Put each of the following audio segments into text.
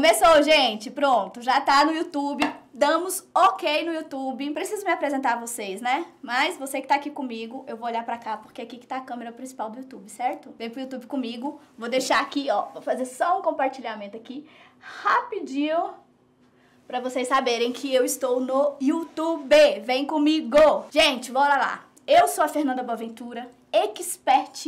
Começou, gente. Pronto, já tá no YouTube. Damos ok no YouTube. Não preciso me apresentar a vocês, né? Mas você que tá aqui comigo, eu vou olhar pra cá, porque aqui que tá a câmera principal do YouTube, certo? Vem pro YouTube comigo. Vou deixar aqui, ó. Vou fazer só um compartilhamento aqui, rapidinho para vocês saberem que eu estou no YouTube. Vem comigo! Gente, bora lá. Eu sou a Fernanda Boaventura, expert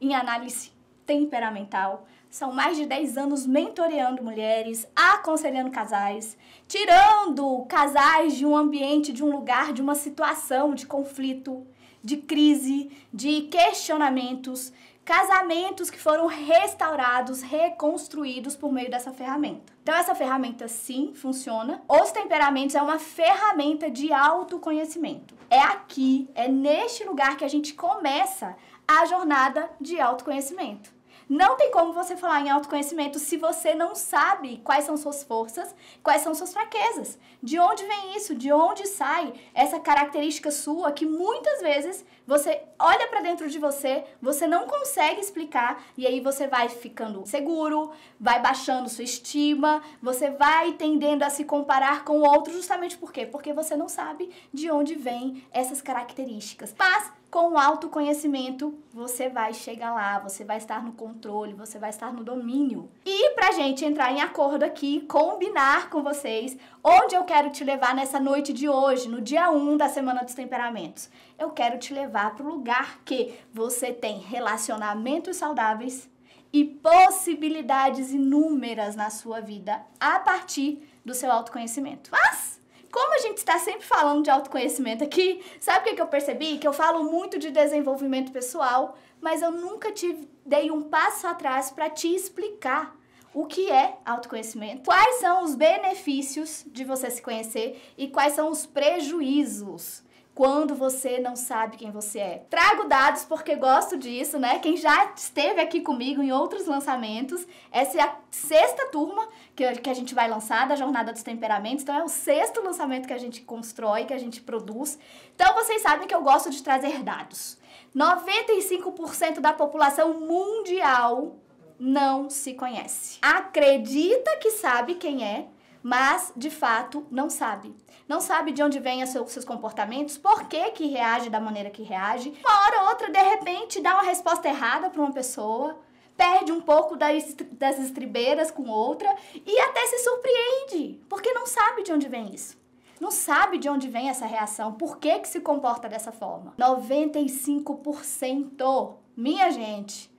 em análise temperamental. São mais de 10 anos mentoreando mulheres, aconselhando casais, tirando casais de um ambiente, de um lugar, de uma situação de conflito, de crise, de questionamentos, casamentos que foram restaurados, reconstruídos por meio dessa ferramenta. Então essa ferramenta sim funciona. Os temperamentos é uma ferramenta de autoconhecimento. É aqui, é neste lugar que a gente começa a jornada de autoconhecimento. Não tem como você falar em autoconhecimento se você não sabe quais são suas forças, quais são suas fraquezas. De onde vem isso? De onde sai essa característica sua que muitas vezes você olha para dentro de você, você não consegue explicar e aí você vai ficando seguro, vai baixando sua estima, você vai tendendo a se comparar com o outro justamente por quê? Porque você não sabe de onde vem essas características. Mas com o autoconhecimento, você vai chegar lá, você vai estar no controle, você vai estar no domínio. E pra gente entrar em acordo aqui, combinar com vocês onde eu quero te levar nessa noite de hoje, no dia 1 da Semana dos Temperamentos. Eu quero te levar pro lugar que você tem relacionamentos saudáveis e possibilidades inúmeras na sua vida a partir do seu autoconhecimento. Mas como a gente está sempre falando de autoconhecimento aqui, sabe o que, que eu percebi? Que eu falo muito de desenvolvimento pessoal, mas eu nunca te dei um passo atrás para te explicar o que é autoconhecimento, quais são os benefícios de você se conhecer e quais são os prejuízos quando você não sabe quem você é. Trago dados porque gosto disso, né? Quem já esteve aqui comigo em outros lançamentos, essa é a sexta turma que, que a gente vai lançar da Jornada dos Temperamentos, então é o sexto lançamento que a gente constrói, que a gente produz. Então vocês sabem que eu gosto de trazer dados. 95% da população mundial não se conhece. Acredita que sabe quem é, mas de fato não sabe não sabe de onde vêm seus comportamentos, por que que reage da maneira que reage. Uma hora ou outra, de repente, dá uma resposta errada para uma pessoa, perde um pouco das estribeiras com outra e até se surpreende, porque não sabe de onde vem isso não sabe de onde vem essa reação, por que, que se comporta dessa forma. 95%, minha gente,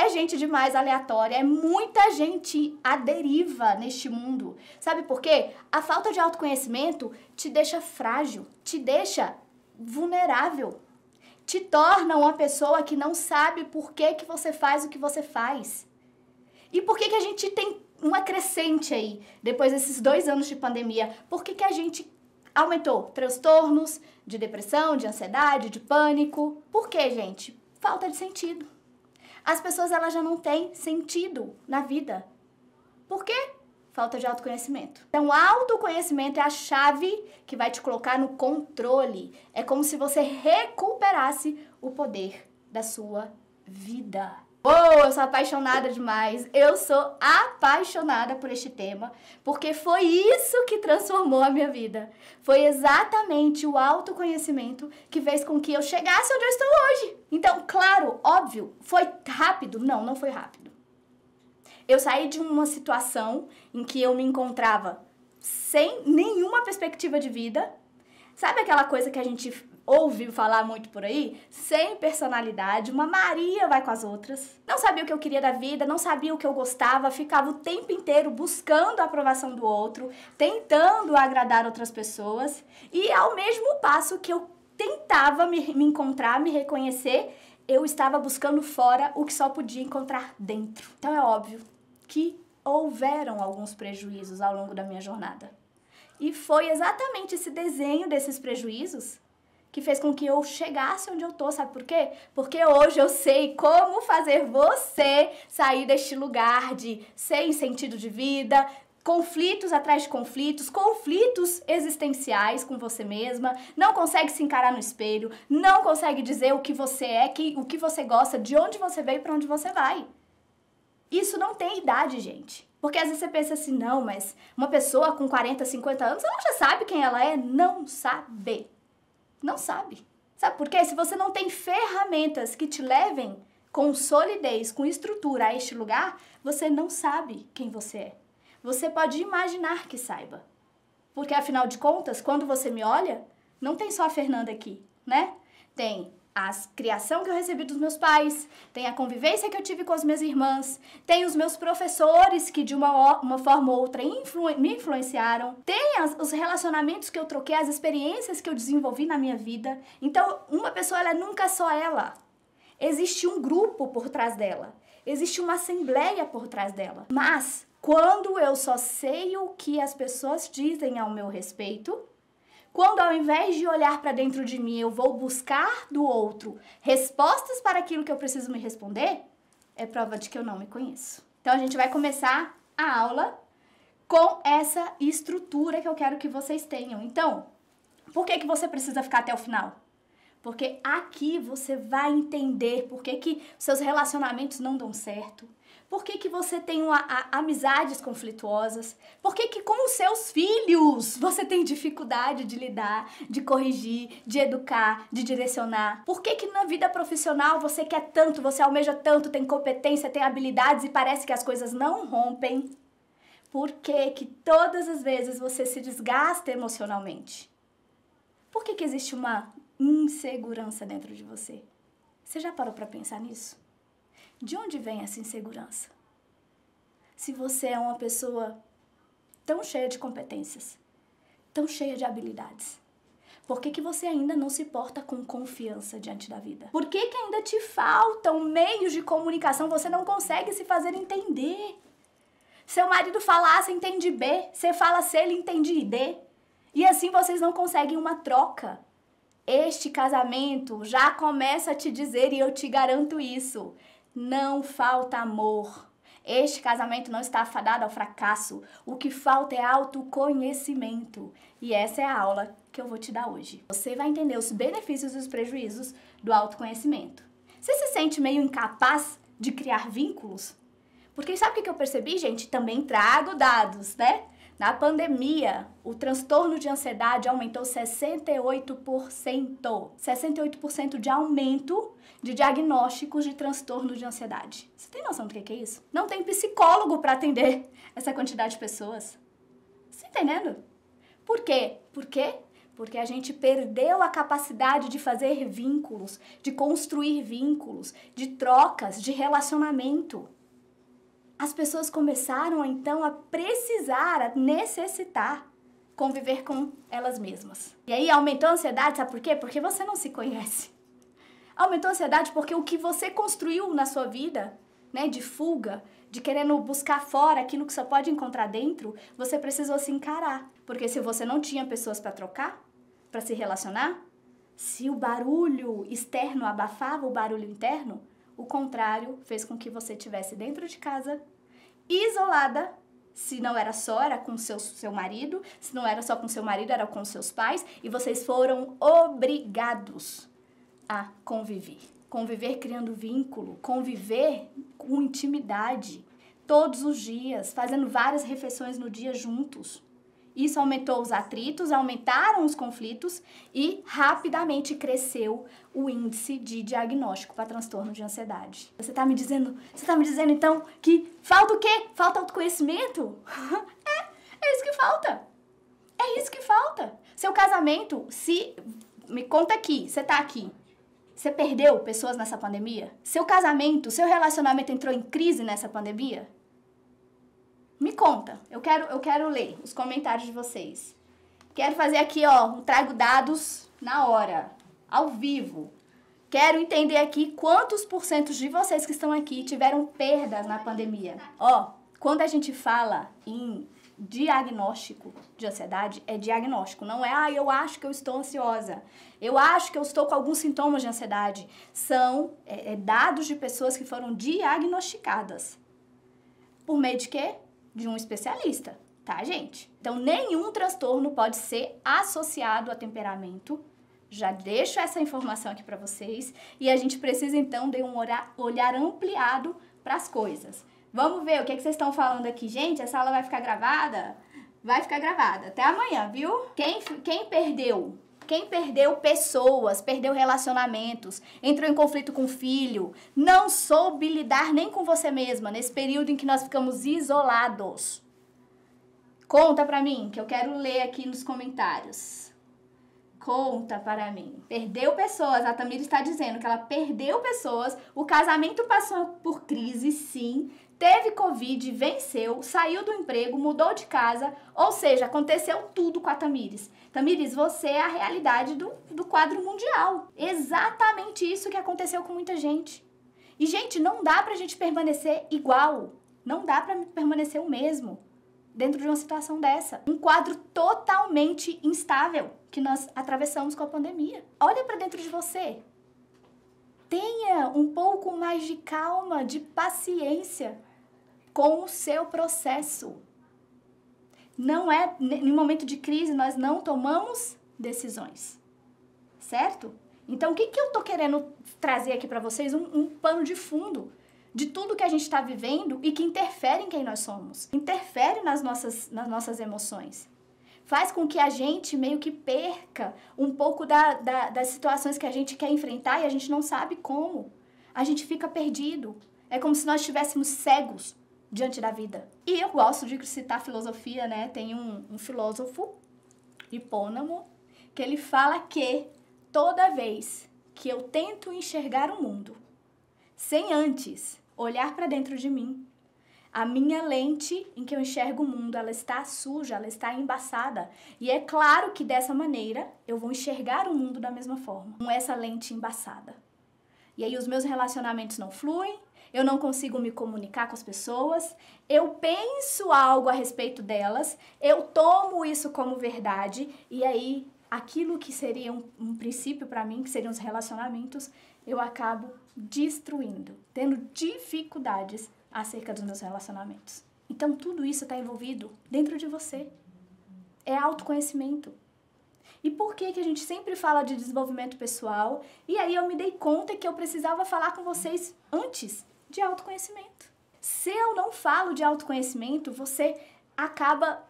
é gente demais aleatória, é muita gente à deriva neste mundo. Sabe por quê? A falta de autoconhecimento te deixa frágil, te deixa vulnerável, te torna uma pessoa que não sabe por que, que você faz o que você faz. E por que, que a gente tem uma crescente aí, depois desses dois anos de pandemia? Por que, que a gente aumentou transtornos de depressão, de ansiedade, de pânico? Por que, gente? Falta de sentido as pessoas elas já não têm sentido na vida. Por quê? Falta de autoconhecimento. Então, o autoconhecimento é a chave que vai te colocar no controle. É como se você recuperasse o poder da sua vida. Oh, eu sou apaixonada demais. Eu sou apaixonada por este tema, porque foi isso que transformou a minha vida. Foi exatamente o autoconhecimento que fez com que eu chegasse onde eu estou hoje. Então, claro, óbvio, foi rápido? Não, não foi rápido. Eu saí de uma situação em que eu me encontrava sem nenhuma perspectiva de vida. Sabe aquela coisa que a gente ouviu falar muito por aí, sem personalidade, uma Maria vai com as outras. Não sabia o que eu queria da vida, não sabia o que eu gostava, ficava o tempo inteiro buscando a aprovação do outro, tentando agradar outras pessoas e ao mesmo passo que eu tentava me, me encontrar, me reconhecer, eu estava buscando fora o que só podia encontrar dentro. Então é óbvio que houveram alguns prejuízos ao longo da minha jornada. E foi exatamente esse desenho desses prejuízos que fez com que eu chegasse onde eu tô, sabe por quê? Porque hoje eu sei como fazer você sair deste lugar de sem sentido de vida, conflitos atrás de conflitos, conflitos existenciais com você mesma, não consegue se encarar no espelho, não consegue dizer o que você é, que, o que você gosta, de onde você veio e para onde você vai. Isso não tem idade, gente. Porque às vezes você pensa assim, não, mas uma pessoa com 40, 50 anos, ela já sabe quem ela é? Não sabe. Não sabe. Sabe por quê? Se você não tem ferramentas que te levem com solidez, com estrutura a este lugar, você não sabe quem você é. Você pode imaginar que saiba. Porque afinal de contas, quando você me olha, não tem só a Fernanda aqui, né? Tem a criação que eu recebi dos meus pais, tem a convivência que eu tive com as minhas irmãs, tem os meus professores que de uma, uma forma ou outra influ, me influenciaram, tem as, os relacionamentos que eu troquei, as experiências que eu desenvolvi na minha vida. Então, uma pessoa ela é nunca só ela. Existe um grupo por trás dela. Existe uma assembleia por trás dela. Mas quando eu só sei o que as pessoas dizem ao meu respeito, quando ao invés de olhar para dentro de mim, eu vou buscar do outro respostas para aquilo que eu preciso me responder, é prova de que eu não me conheço. Então a gente vai começar a aula com essa estrutura que eu quero que vocês tenham. Então, por que que você precisa ficar até o final? Porque aqui você vai entender por que que seus relacionamentos não dão certo, por que, que você tem uma, a, amizades conflituosas? Por que, que com os seus filhos você tem dificuldade de lidar, de corrigir, de educar, de direcionar? Por que, que na vida profissional você quer tanto, você almeja tanto, tem competência, tem habilidades e parece que as coisas não rompem? Por que, que todas as vezes você se desgasta emocionalmente? Por que, que existe uma insegurança dentro de você? Você já parou para pensar nisso? De onde vem essa insegurança? Se você é uma pessoa tão cheia de competências, tão cheia de habilidades, por que, que você ainda não se porta com confiança diante da vida? Por que, que ainda te faltam meios de comunicação? Você não consegue se fazer entender. Seu marido fala A, você entende B. Você fala C, ele entende D. E assim vocês não conseguem uma troca. Este casamento já começa a te dizer, e eu te garanto isso, não falta amor. Este casamento não está afadado ao fracasso. O que falta é autoconhecimento. E essa é a aula que eu vou te dar hoje. Você vai entender os benefícios e os prejuízos do autoconhecimento. Você se sente meio incapaz de criar vínculos? Porque sabe o que eu percebi, gente? Também trago dados, né? Na pandemia, o transtorno de ansiedade aumentou 68%. 68% de aumento de diagnósticos de transtorno de ansiedade. Você tem noção do que é isso? Não tem psicólogo para atender essa quantidade de pessoas. Você tá entendendo? Por quê? Por quê? porque a gente perdeu a capacidade de fazer vínculos, de construir vínculos, de trocas, de relacionamento as pessoas começaram então a precisar, a necessitar conviver com elas mesmas. E aí aumentou a ansiedade, sabe por quê? Porque você não se conhece. Aumentou a ansiedade porque o que você construiu na sua vida, né, de fuga, de querendo buscar fora aquilo que só pode encontrar dentro, você precisou se encarar. Porque se você não tinha pessoas para trocar, para se relacionar, se o barulho externo abafava o barulho interno, o contrário fez com que você tivesse dentro de casa, isolada, se não era só, era com seu, seu marido, se não era só com seu marido, era com seus pais, e vocês foram obrigados a conviver. Conviver criando vínculo, conviver com intimidade, todos os dias, fazendo várias refeições no dia juntos. Isso aumentou os atritos, aumentaram os conflitos e rapidamente cresceu o índice de diagnóstico para transtorno de ansiedade. Você está me dizendo, você tá me dizendo então que falta o quê? Falta autoconhecimento? é, é isso que falta. É isso que falta. Seu casamento, se me conta aqui, você está aqui. Você perdeu pessoas nessa pandemia? Seu casamento, seu relacionamento entrou em crise nessa pandemia? Me conta, eu quero, eu quero ler os comentários de vocês. Quero fazer aqui, ó, trago dados na hora, ao vivo. Quero entender aqui quantos porcentos de vocês que estão aqui tiveram perdas na pandemia. Ó, quando a gente fala em diagnóstico de ansiedade, é diagnóstico, não é, ah, eu acho que eu estou ansiosa, eu acho que eu estou com alguns sintomas de ansiedade. São é, é, dados de pessoas que foram diagnosticadas. Por meio de quê? de um especialista, tá, gente? Então, nenhum transtorno pode ser associado a temperamento. Já deixo essa informação aqui para vocês e a gente precisa então de um olhar ampliado para as coisas. Vamos ver o que, é que vocês estão falando aqui, gente. Essa aula vai ficar gravada? Vai ficar gravada. Até amanhã, viu? Quem, quem perdeu quem perdeu pessoas, perdeu relacionamentos, entrou em conflito com o filho, não soube lidar nem com você mesma nesse período em que nós ficamos isolados. Conta para mim, que eu quero ler aqui nos comentários. Conta para mim. Perdeu pessoas, a Tamira está dizendo que ela perdeu pessoas, o casamento passou por crise, sim, teve Covid, venceu, saiu do emprego, mudou de casa, ou seja, aconteceu tudo com a Tamires. Tamires, você é a realidade do, do quadro mundial. Exatamente isso que aconteceu com muita gente. E, gente, não dá pra gente permanecer igual. Não dá pra permanecer o mesmo dentro de uma situação dessa. Um quadro totalmente instável que nós atravessamos com a pandemia. Olha para dentro de você. Tenha um pouco mais de calma, de paciência com o seu processo. Não é no momento de crise nós não tomamos decisões, certo? Então o que, que eu tô querendo trazer aqui para vocês um, um pano de fundo de tudo que a gente está vivendo e que interfere em quem nós somos, interfere nas nossas, nas nossas emoções. Faz com que a gente meio que perca um pouco da, da, das situações que a gente quer enfrentar e a gente não sabe como. A gente fica perdido. É como se nós estivéssemos cegos diante da vida. E eu gosto de citar filosofia, né? Tem um, um filósofo, Hipônamo, que ele fala que toda vez que eu tento enxergar o mundo, sem antes olhar para dentro de mim, a minha lente em que eu enxergo o mundo, ela está suja, ela está embaçada. E é claro que dessa maneira eu vou enxergar o mundo da mesma forma, com essa lente embaçada. E aí os meus relacionamentos não fluem, eu não consigo me comunicar com as pessoas, eu penso algo a respeito delas, eu tomo isso como verdade e aí aquilo que seria um, um princípio para mim, que seriam os relacionamentos, eu acabo destruindo, tendo dificuldades acerca dos meus relacionamentos. Então tudo isso está envolvido dentro de você. É autoconhecimento. E por que que a gente sempre fala de desenvolvimento pessoal? E aí eu me dei conta que eu precisava falar com vocês antes de autoconhecimento. Se eu não falo de autoconhecimento, você acaba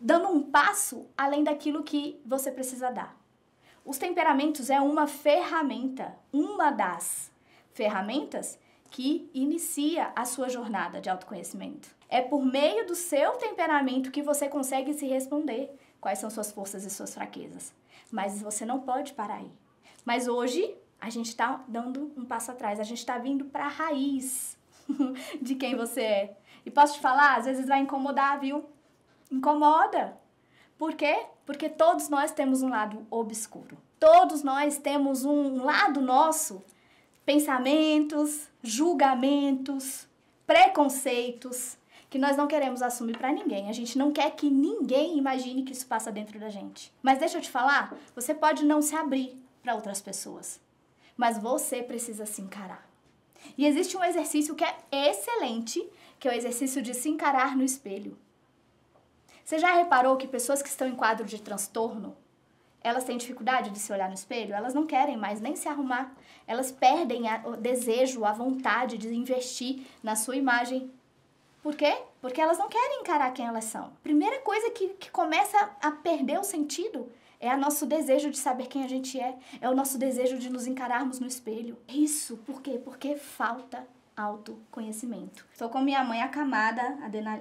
dando um passo além daquilo que você precisa dar. Os temperamentos é uma ferramenta, uma das ferramentas que inicia a sua jornada de autoconhecimento. É por meio do seu temperamento que você consegue se responder quais são suas forças e suas fraquezas. Mas você não pode parar aí. Mas hoje a gente está dando um passo atrás, a gente está vindo para a raiz de quem você é. E posso te falar, às vezes vai incomodar, viu? Incomoda. Por quê? Porque todos nós temos um lado obscuro. Todos nós temos um lado nosso, pensamentos, julgamentos, preconceitos que nós não queremos assumir para ninguém. A gente não quer que ninguém imagine que isso passa dentro da gente. Mas deixa eu te falar, você pode não se abrir para outras pessoas mas você precisa se encarar. E existe um exercício que é excelente, que é o exercício de se encarar no espelho. Você já reparou que pessoas que estão em quadro de transtorno, elas têm dificuldade de se olhar no espelho, elas não querem mais nem se arrumar, elas perdem a, o desejo, a vontade de investir na sua imagem. Por quê? Porque elas não querem encarar quem elas são. Primeira coisa que, que começa a perder o sentido é o nosso desejo de saber quem a gente é, é o nosso desejo de nos encararmos no espelho. É isso, por quê? Porque falta autoconhecimento. Estou com minha mãe acamada,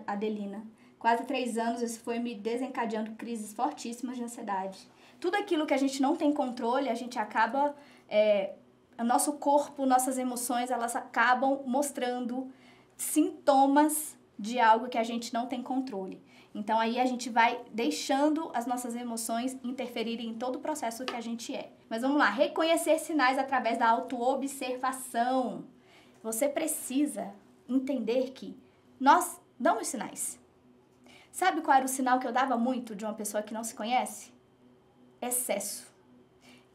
Adelina. Quase três anos, isso foi me desencadeando crises fortíssimas de ansiedade. Tudo aquilo que a gente não tem controle, a gente acaba. É, o nosso corpo, nossas emoções, elas acabam mostrando sintomas de algo que a gente não tem controle. Então aí a gente vai deixando as nossas emoções interferirem em todo o processo que a gente é. Mas vamos lá, reconhecer sinais através da autoobservação. Você precisa entender que nós damos sinais. Sabe qual era o sinal que eu dava muito de uma pessoa que não se conhece? Excesso.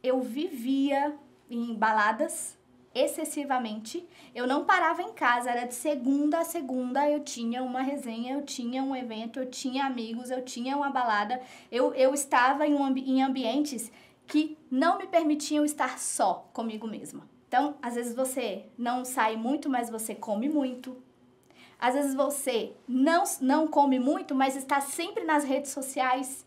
Eu vivia em baladas excessivamente. Eu não parava em casa, era de segunda a segunda. Eu tinha uma resenha, eu tinha um evento, eu tinha amigos, eu tinha uma balada. Eu, eu estava em, um, em ambientes que não me permitiam estar só comigo mesma. Então, às vezes você não sai muito, mas você come muito. Às vezes você não, não come muito, mas está sempre nas redes sociais.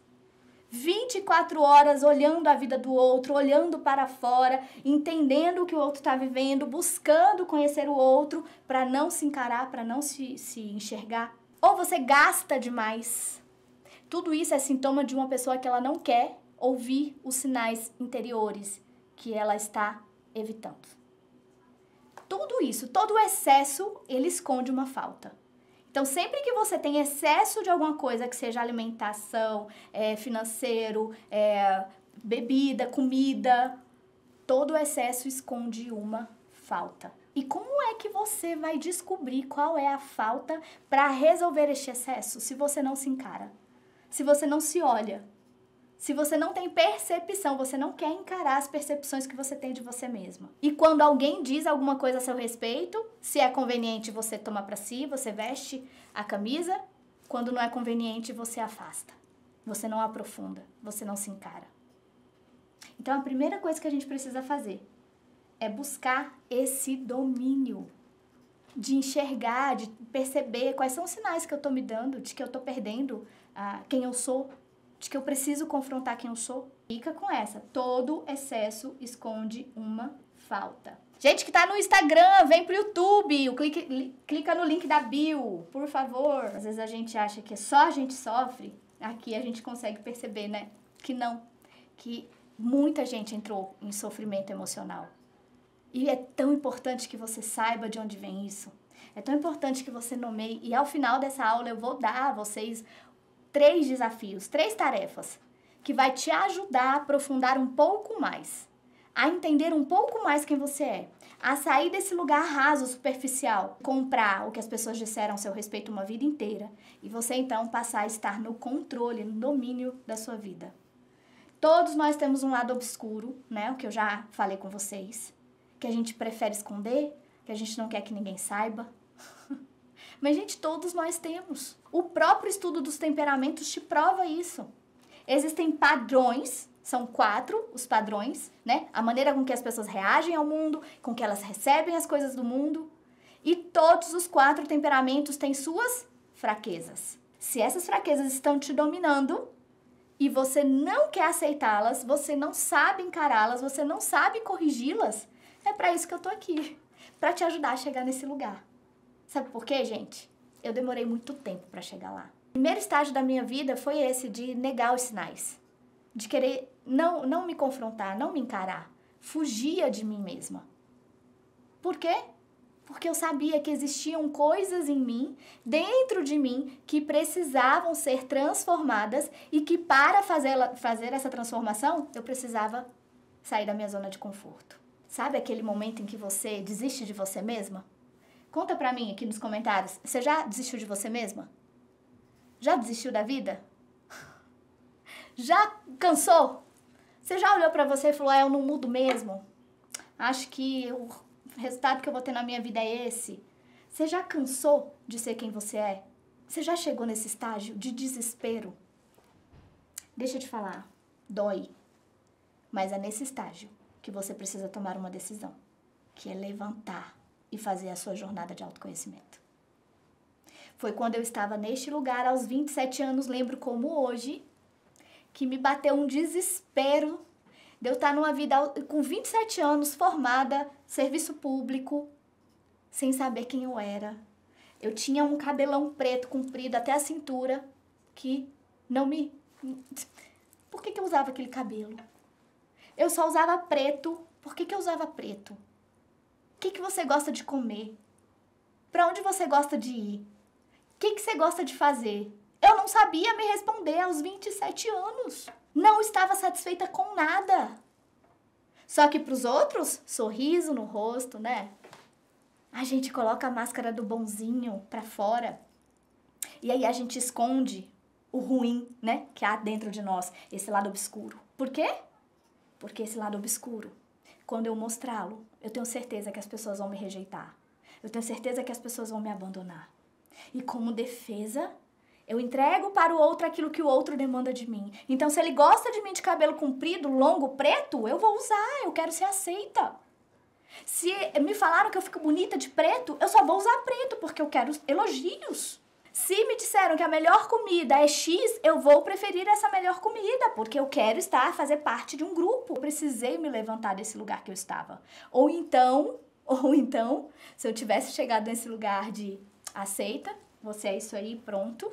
24 horas olhando a vida do outro, olhando para fora, entendendo o que o outro está vivendo, buscando conhecer o outro para não se encarar, para não se, se enxergar. Ou você gasta demais. Tudo isso é sintoma de uma pessoa que ela não quer ouvir os sinais interiores que ela está evitando. Tudo isso, todo o excesso, ele esconde uma falta. Então, sempre que você tem excesso de alguma coisa, que seja alimentação, é, financeiro, é, bebida, comida, todo excesso esconde uma falta. E como é que você vai descobrir qual é a falta para resolver este excesso se você não se encara? Se você não se olha? se você não tem percepção, você não quer encarar as percepções que você tem de você mesma. E quando alguém diz alguma coisa a seu respeito, se é conveniente, você toma para si, você veste a camisa. Quando não é conveniente, você afasta. Você não aprofunda, você não se encara. Então a primeira coisa que a gente precisa fazer é buscar esse domínio de enxergar, de perceber quais são os sinais que eu estou me dando, de que eu estou perdendo ah, quem eu sou, de que eu preciso confrontar quem eu sou? Fica com essa. Todo excesso esconde uma falta. Gente que tá no Instagram, vem pro YouTube, o clique, clica no link da bio, por favor. Às vezes a gente acha que é só a gente sofre, aqui a gente consegue perceber, né? Que não, que muita gente entrou em sofrimento emocional. E é tão importante que você saiba de onde vem isso. É tão importante que você nomeie. E ao final dessa aula eu vou dar a vocês três desafios, três tarefas que vai te ajudar a aprofundar um pouco mais, a entender um pouco mais quem você é, a sair desse lugar raso, superficial, comprar o que as pessoas disseram a seu respeito uma vida inteira e você então passar a estar no controle, no domínio da sua vida. Todos nós temos um lado obscuro, né? O que eu já falei com vocês, que a gente prefere esconder, que a gente não quer que ninguém saiba, mas, gente, todos nós temos. O próprio estudo dos temperamentos te prova isso. Existem padrões são quatro os padrões, né? A maneira com que as pessoas reagem ao mundo, com que elas recebem as coisas do mundo. E todos os quatro temperamentos têm suas fraquezas. Se essas fraquezas estão te dominando e você não quer aceitá-las, você não sabe encará-las, você não sabe corrigi-las, é para isso que eu tô aqui, para te ajudar a chegar nesse lugar. Sabe por quê, gente? Eu demorei muito tempo para chegar lá. O primeiro estágio da minha vida foi esse de negar os sinais, de querer não não me confrontar, não me encarar, fugia de mim mesma. Por quê? Porque eu sabia que existiam coisas em mim, dentro de mim, que precisavam ser transformadas e que para fazer, fazer essa transformação eu precisava sair da minha zona de conforto. Sabe aquele momento em que você desiste de você mesma? Conta pra mim aqui nos comentários. Você já desistiu de você mesma? Já desistiu da vida? Já cansou? Você já olhou para você e falou: ah, eu não mudo mesmo? Acho que o resultado que eu vou ter na minha vida é esse. Você já cansou de ser quem você é? Você já chegou nesse estágio de desespero? Deixa eu te falar, dói. Mas é nesse estágio que você precisa tomar uma decisão, que é levantar e fazer a sua jornada de autoconhecimento. Foi quando eu estava neste lugar aos 27 anos, lembro como hoje, que me bateu um desespero de eu estar numa vida com 27 anos, formada, serviço público, sem saber quem eu era. Eu tinha um cabelão preto comprido até a cintura que não me. Por que, que eu usava aquele cabelo? Eu só usava preto. Por que, que eu usava preto? que, que você gosta de comer? Para onde você gosta de ir? O que, que você gosta de fazer? Eu não sabia me responder aos 27 anos. Não estava satisfeita com nada. Só que para os outros, sorriso no rosto, né? A gente coloca a máscara do bonzinho para fora. E aí a gente esconde o ruim, né, que há dentro de nós, esse lado obscuro. Por quê? Porque esse lado obscuro quando eu mostrá-lo, eu tenho certeza que as pessoas vão me rejeitar. Eu tenho certeza que as pessoas vão me abandonar. E como defesa, eu entrego para o outro aquilo que o outro demanda de mim. Então, se ele gosta de mim de cabelo comprido, longo, preto, eu vou usar, eu quero ser aceita. Se me falaram que eu fico bonita de preto, eu só vou usar preto porque eu quero elogios. Se me disseram que a melhor comida é X, eu vou preferir essa melhor comida, porque eu quero estar, fazer parte de um grupo. Eu precisei me levantar desse lugar que eu estava. Ou então, ou então, se eu tivesse chegado nesse lugar de aceita, você é isso aí, pronto,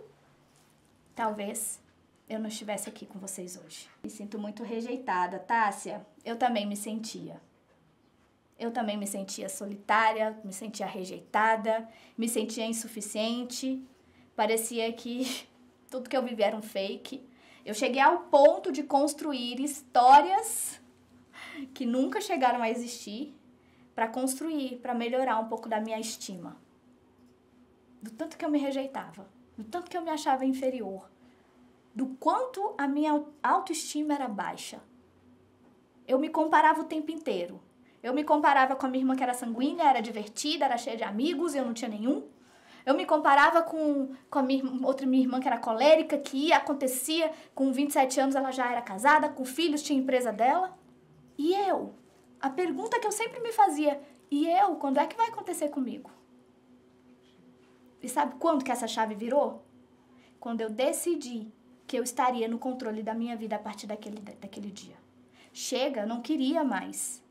talvez eu não estivesse aqui com vocês hoje. Me sinto muito rejeitada, Tássia. Eu também me sentia. Eu também me sentia solitária, me sentia rejeitada, me sentia insuficiente, Parecia que tudo que eu vivi era um fake. Eu cheguei ao ponto de construir histórias que nunca chegaram a existir para construir, para melhorar um pouco da minha estima. Do tanto que eu me rejeitava, do tanto que eu me achava inferior, do quanto a minha autoestima era baixa. Eu me comparava o tempo inteiro. Eu me comparava com a minha irmã que era sanguínea, era divertida, era cheia de amigos, eu não tinha nenhum. Eu me comparava com, com a minha, outra minha irmã que era colérica, que ia, acontecia, com 27 anos ela já era casada, com filhos, tinha empresa dela. E eu? A pergunta que eu sempre me fazia, e eu, quando é que vai acontecer comigo? E sabe quando que essa chave virou? Quando eu decidi que eu estaria no controle da minha vida a partir daquele, daquele dia. Chega, eu não queria mais.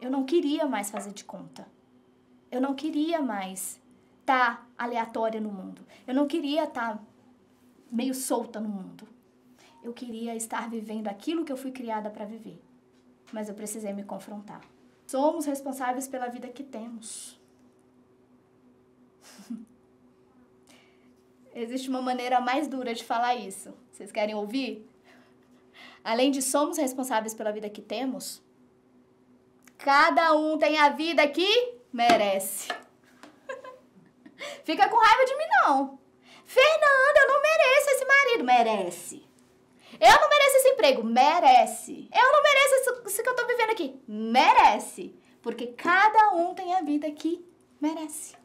Eu não queria mais fazer de conta. Eu não queria mais estar tá aleatória no mundo. Eu não queria estar tá meio solta no mundo. Eu queria estar vivendo aquilo que eu fui criada para viver. Mas eu precisei me confrontar. Somos responsáveis pela vida que temos. Existe uma maneira mais dura de falar isso. Vocês querem ouvir? Além de somos responsáveis pela vida que temos, cada um tem a vida que merece. Fica com raiva de mim, não. Fernanda, eu não mereço esse marido. Merece. Eu não mereço esse emprego. Merece. Eu não mereço isso, isso que eu tô vivendo aqui. Merece. Porque cada um tem a vida que merece.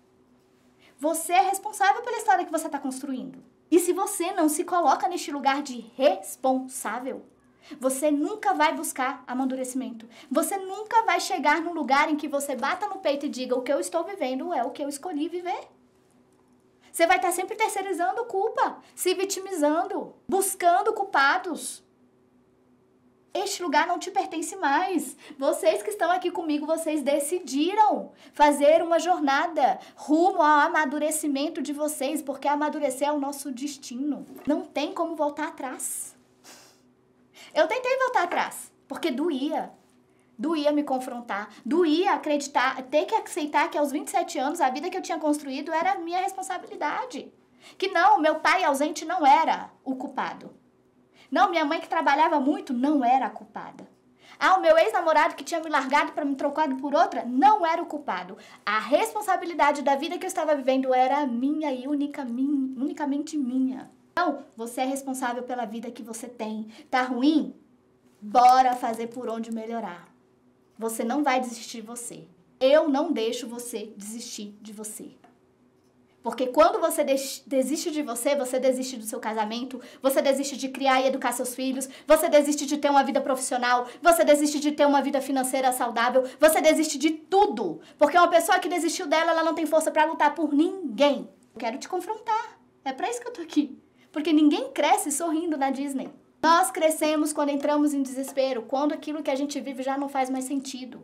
Você é responsável pela história que você está construindo. E se você não se coloca neste lugar de responsável, você nunca vai buscar amadurecimento. Você nunca vai chegar num lugar em que você bata no peito e diga: o que eu estou vivendo é o que eu escolhi viver. Você vai estar sempre terceirizando culpa, se vitimizando, buscando culpados. Este lugar não te pertence mais. Vocês que estão aqui comigo, vocês decidiram fazer uma jornada rumo ao amadurecimento de vocês, porque amadurecer é o nosso destino. Não tem como voltar atrás. Eu tentei voltar atrás, porque doía, doía me confrontar, doía acreditar, ter que aceitar que aos 27 anos a vida que eu tinha construído era minha responsabilidade. Que não, meu pai ausente não era o culpado. Não, minha mãe que trabalhava muito não era a culpada. Ah, o meu ex-namorado que tinha me largado para me trocar por outra não era o culpado. A responsabilidade da vida que eu estava vivendo era minha e única, min, unicamente minha. Então, você é responsável pela vida que você tem. Tá ruim? Bora fazer por onde melhorar. Você não vai desistir de você. Eu não deixo você desistir de você. Porque quando você desiste de você, você desiste do seu casamento, você desiste de criar e educar seus filhos, você desiste de ter uma vida profissional, você desiste de ter uma vida financeira saudável, você desiste de tudo. Porque uma pessoa que desistiu dela, ela não tem força para lutar por ninguém. Eu quero te confrontar. É para isso que eu tô aqui. Porque ninguém cresce sorrindo na Disney. Nós crescemos quando entramos em desespero, quando aquilo que a gente vive já não faz mais sentido.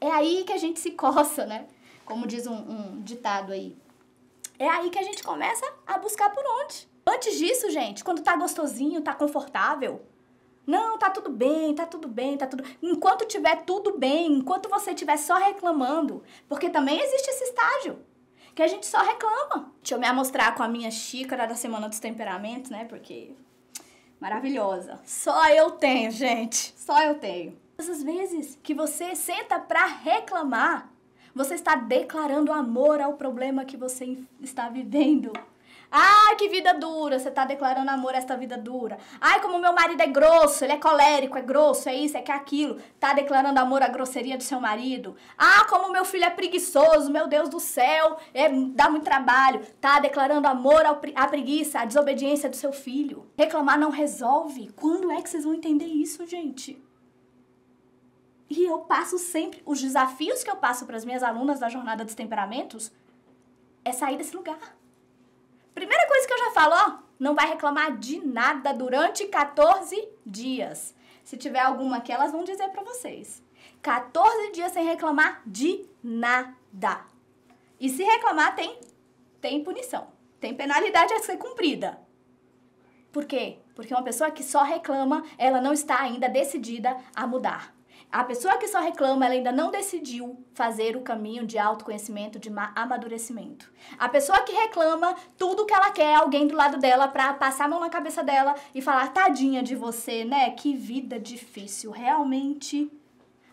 É aí que a gente se coça, né? Como diz um, um ditado aí. É aí que a gente começa a buscar por onde. Antes disso, gente, quando tá gostosinho, tá confortável, não, tá tudo bem, tá tudo bem, tá tudo. Enquanto tiver tudo bem, enquanto você tiver só reclamando, porque também existe esse estágio que a gente só reclama. Deixa eu me amostrar com a minha xícara da semana dos temperamentos, né? Porque maravilhosa. Só eu tenho, gente. Só eu tenho. Todas as vezes que você senta para reclamar, você está declarando amor ao problema que você está vivendo. Ai, que vida dura, você tá declarando amor a esta vida dura. Ai, como meu marido é grosso, ele é colérico, é grosso, é isso, é que é aquilo. Tá declarando amor à grosseria do seu marido. Ah, como meu filho é preguiçoso, meu Deus do céu, é, dá muito trabalho. Tá declarando amor à preguiça, à desobediência do seu filho. Reclamar não resolve. Quando é que vocês vão entender isso, gente? E eu passo sempre, os desafios que eu passo para as minhas alunas da Jornada dos Temperamentos é sair desse lugar. Primeira coisa que eu já falo, ó, não vai reclamar de nada durante 14 dias. Se tiver alguma que elas vão dizer para vocês. 14 dias sem reclamar de nada. E se reclamar, tem, tem punição. Tem penalidade a ser cumprida. Por quê? Porque uma pessoa que só reclama, ela não está ainda decidida a mudar. A pessoa que só reclama, ela ainda não decidiu fazer o caminho de autoconhecimento, de amadurecimento. A pessoa que reclama, tudo que ela quer, é alguém do lado dela para passar a mão na cabeça dela e falar: "Tadinha de você, né? Que vida difícil, realmente".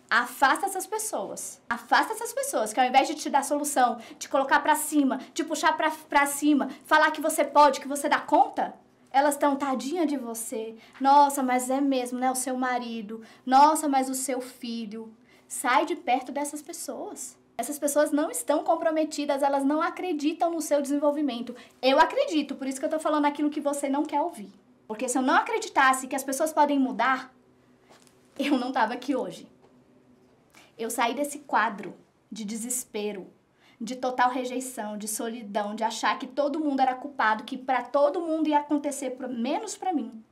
Afasta essas pessoas. Afasta essas pessoas que ao invés de te dar solução, te colocar para cima, te puxar para cima, falar que você pode, que você dá conta, elas estão tadinha de você. Nossa, mas é mesmo, né? O seu marido. Nossa, mas o seu filho. Sai de perto dessas pessoas. Essas pessoas não estão comprometidas, elas não acreditam no seu desenvolvimento. Eu acredito, por isso que eu tô falando aquilo que você não quer ouvir. Porque se eu não acreditasse que as pessoas podem mudar, eu não tava aqui hoje. Eu saí desse quadro de desespero de total rejeição, de solidão, de achar que todo mundo era culpado, que para todo mundo ia acontecer menos para mim.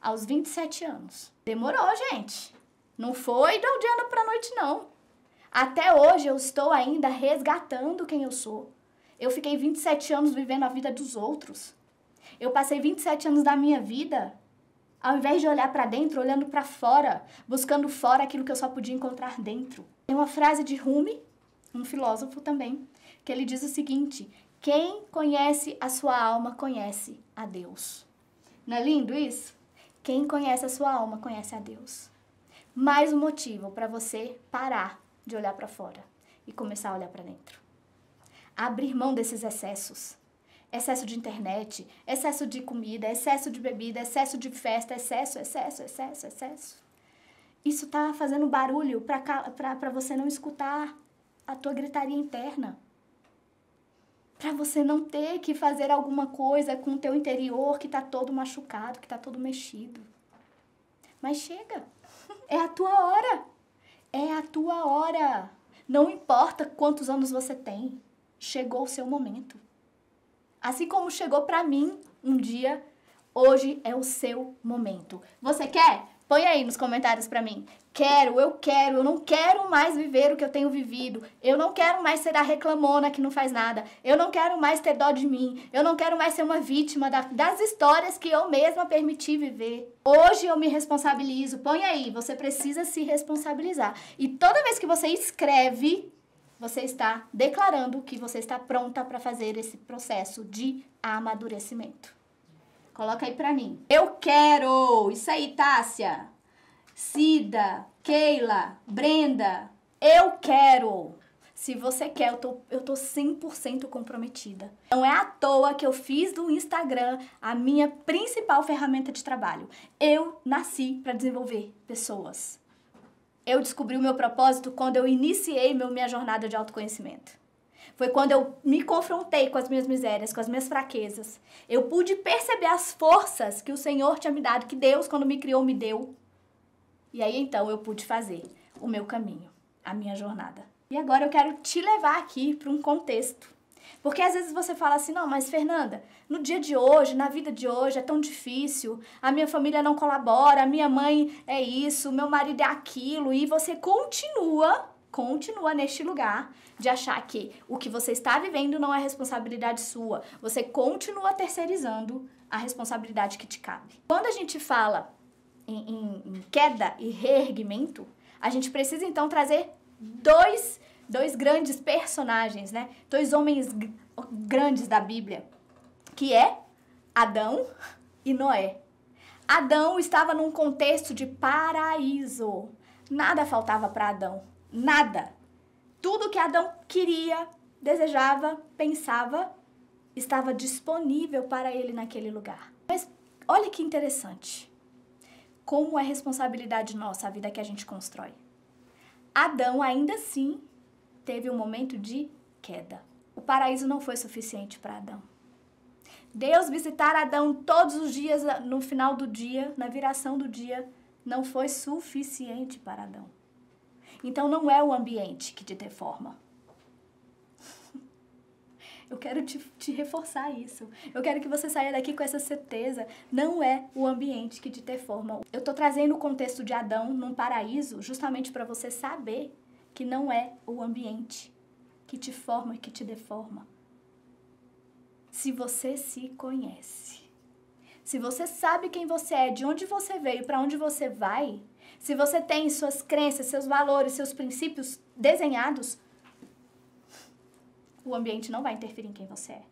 Aos 27 anos. Demorou, gente. Não foi do dia para noite não. Até hoje eu estou ainda resgatando quem eu sou. Eu fiquei 27 anos vivendo a vida dos outros. Eu passei 27 anos da minha vida ao invés de olhar para dentro, olhando para fora, buscando fora aquilo que eu só podia encontrar dentro. Tem uma frase de Rumi um filósofo também, que ele diz o seguinte: quem conhece a sua alma conhece a Deus. Não é lindo isso? Quem conhece a sua alma conhece a Deus. Mais um motivo para você parar de olhar para fora e começar a olhar para dentro. Abrir mão desses excessos. Excesso de internet, excesso de comida, excesso de bebida, excesso de festa, excesso, excesso, excesso, excesso. Isso está fazendo barulho para você não escutar a tua gritaria interna. Para você não ter que fazer alguma coisa com o teu interior que tá todo machucado, que tá todo mexido. Mas chega. É a tua hora. É a tua hora. Não importa quantos anos você tem. Chegou o seu momento. Assim como chegou para mim um dia, hoje é o seu momento. Você quer? Põe aí nos comentários para mim. Quero, eu quero, eu não quero mais viver o que eu tenho vivido. Eu não quero mais ser a reclamona que não faz nada. Eu não quero mais ter dó de mim. Eu não quero mais ser uma vítima da, das histórias que eu mesma permiti viver. Hoje eu me responsabilizo. Põe aí, você precisa se responsabilizar. E toda vez que você escreve, você está declarando que você está pronta para fazer esse processo de amadurecimento. Coloca aí pra mim. Eu quero! Isso aí, Tássia. Cida, Keila, Brenda. Eu quero! Se você quer, eu tô, eu tô 100% comprometida. Não é à toa que eu fiz do Instagram a minha principal ferramenta de trabalho. Eu nasci para desenvolver pessoas. Eu descobri o meu propósito quando eu iniciei meu, minha jornada de autoconhecimento. Foi quando eu me confrontei com as minhas misérias, com as minhas fraquezas. Eu pude perceber as forças que o Senhor tinha me dado, que Deus, quando me criou, me deu. E aí então eu pude fazer o meu caminho, a minha jornada. E agora eu quero te levar aqui para um contexto. Porque às vezes você fala assim: não, mas Fernanda, no dia de hoje, na vida de hoje é tão difícil, a minha família não colabora, a minha mãe é isso, meu marido é aquilo, e você continua continua neste lugar de achar que o que você está vivendo não é responsabilidade sua. Você continua terceirizando a responsabilidade que te cabe. Quando a gente fala em, em, em queda e reerguimento, a gente precisa então trazer dois, dois grandes personagens, né? Dois homens grandes da Bíblia, que é Adão e Noé. Adão estava num contexto de paraíso. Nada faltava para Adão nada. Tudo que Adão queria, desejava, pensava, estava disponível para ele naquele lugar. Mas olha que interessante. Como é responsabilidade nossa a vida que a gente constrói. Adão ainda assim teve um momento de queda. O paraíso não foi suficiente para Adão. Deus visitar Adão todos os dias no final do dia, na viração do dia, não foi suficiente para Adão. Então não é o ambiente que te deforma. Eu quero te, te, reforçar isso. Eu quero que você saia daqui com essa certeza. Não é o ambiente que te deforma. Eu estou trazendo o contexto de Adão num paraíso justamente para você saber que não é o ambiente que te forma e que te deforma. Se você se conhece, se você sabe quem você é, de onde você veio, para onde você vai, se você tem suas crenças, seus valores, seus princípios desenhados, o ambiente não vai interferir em quem você é.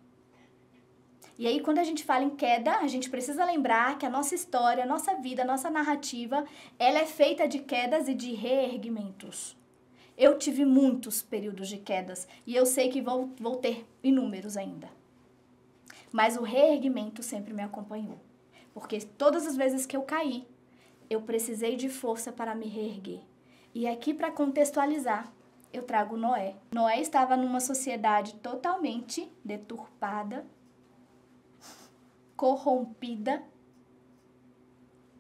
E aí, quando a gente fala em queda, a gente precisa lembrar que a nossa história, a nossa vida, a nossa narrativa, ela é feita de quedas e de reerguimentos. Eu tive muitos períodos de quedas e eu sei que vou, vou ter inúmeros ainda. Mas o reerguimento sempre me acompanhou. Porque todas as vezes que eu caí, eu precisei de força para me reerguer. E aqui, para contextualizar, eu trago Noé. Noé estava numa sociedade totalmente deturpada, corrompida,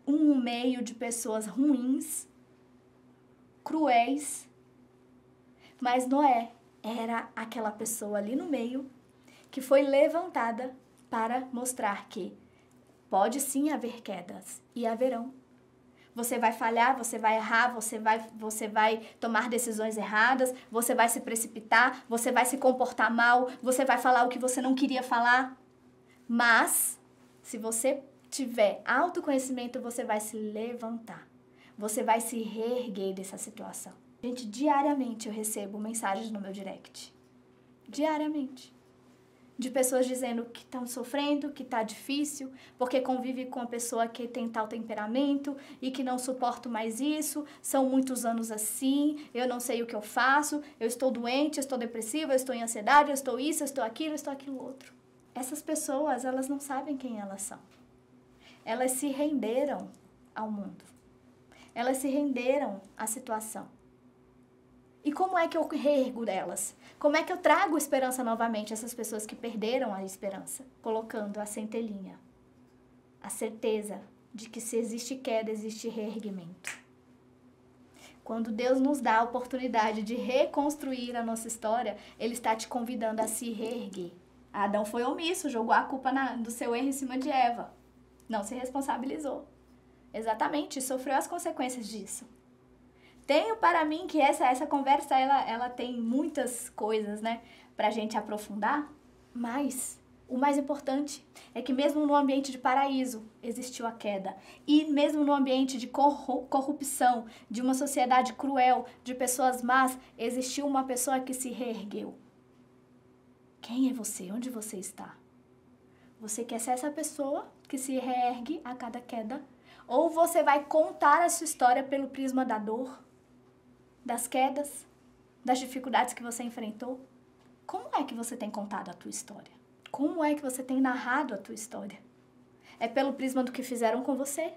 um meio de pessoas ruins, cruéis. Mas Noé era aquela pessoa ali no meio que foi levantada para mostrar que pode sim haver quedas e haverão você vai falhar, você vai errar, você vai, você vai tomar decisões erradas, você vai se precipitar, você vai se comportar mal, você vai falar o que você não queria falar. Mas, se você tiver autoconhecimento, você vai se levantar, você vai se reerguer dessa situação. Gente, diariamente eu recebo mensagens no meu direct. Diariamente de pessoas dizendo que estão sofrendo, que está difícil, porque convive com uma pessoa que tem tal temperamento e que não suporto mais isso, são muitos anos assim, eu não sei o que eu faço, eu estou doente, eu estou depressiva, eu estou em ansiedade, eu estou isso, eu estou aquilo, eu estou aquilo outro. Essas pessoas, elas não sabem quem elas são. Elas se renderam ao mundo. Elas se renderam à situação. E como é que eu reergo delas? Como é que eu trago esperança novamente a essas pessoas que perderam a esperança? Colocando a centelhinha, a certeza de que se existe queda, existe reerguimento. Quando Deus nos dá a oportunidade de reconstruir a nossa história, Ele está te convidando a se reerguer. Adão foi omisso, jogou a culpa na, do seu erro em cima de Eva. Não se responsabilizou. Exatamente, sofreu as consequências disso. Tenho para mim que essa, essa conversa ela, ela tem muitas coisas, né, para a gente aprofundar, mas o mais importante é que, mesmo no ambiente de paraíso, existiu a queda. E, mesmo no ambiente de corrupção, de uma sociedade cruel, de pessoas más, existiu uma pessoa que se reergueu. Quem é você? Onde você está? Você quer ser essa pessoa que se reergue a cada queda? Ou você vai contar a sua história pelo prisma da dor? das quedas, das dificuldades que você enfrentou? Como é que você tem contado a tua história? Como é que você tem narrado a tua história? É pelo prisma do que fizeram com você?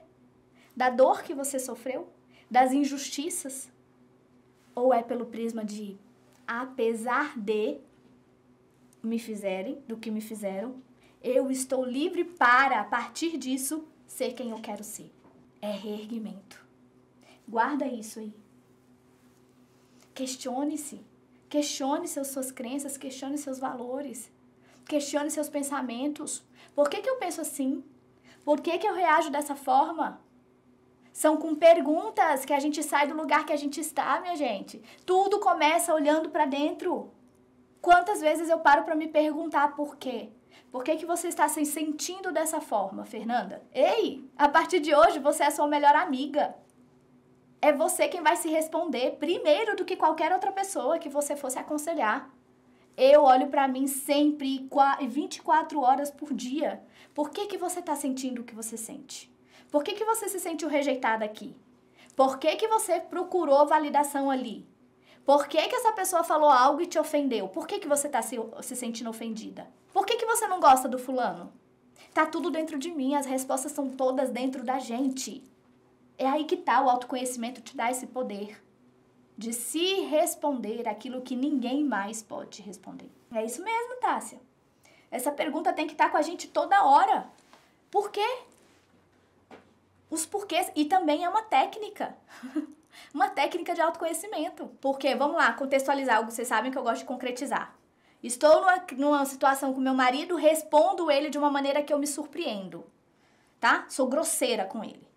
Da dor que você sofreu? Das injustiças? Ou é pelo prisma de apesar de me fizerem, do que me fizeram, eu estou livre para, a partir disso, ser quem eu quero ser. É reerguimento. Guarda isso aí. Questione-se. Questione suas crenças, questione seus valores, questione seus pensamentos. Por que, que eu penso assim? Por que, que eu reajo dessa forma? São com perguntas que a gente sai do lugar que a gente está, minha gente. Tudo começa olhando para dentro. Quantas vezes eu paro para me perguntar por quê? Por que, que você está se sentindo dessa forma, Fernanda? Ei, a partir de hoje você é sua melhor amiga é você quem vai se responder primeiro do que qualquer outra pessoa que você fosse aconselhar. Eu olho para mim sempre, 24 horas por dia. Por que, que você está sentindo o que você sente? Por que, que você se sentiu rejeitada aqui? Por que, que você procurou validação ali? Por que, que essa pessoa falou algo e te ofendeu? Por que, que você está se, se sentindo ofendida? Por que, que você não gosta do fulano? Tá tudo dentro de mim, as respostas são todas dentro da gente. É aí que tá o autoconhecimento te dá esse poder de se responder aquilo que ninguém mais pode responder. É isso mesmo, Tássia. Essa pergunta tem que estar tá com a gente toda hora. Por quê? Os porquês e também é uma técnica. uma técnica de autoconhecimento. Porque, vamos lá, contextualizar algo, vocês sabem que eu gosto de concretizar. Estou numa, numa situação com meu marido, respondo ele de uma maneira que eu me surpreendo, tá? Sou grosseira com ele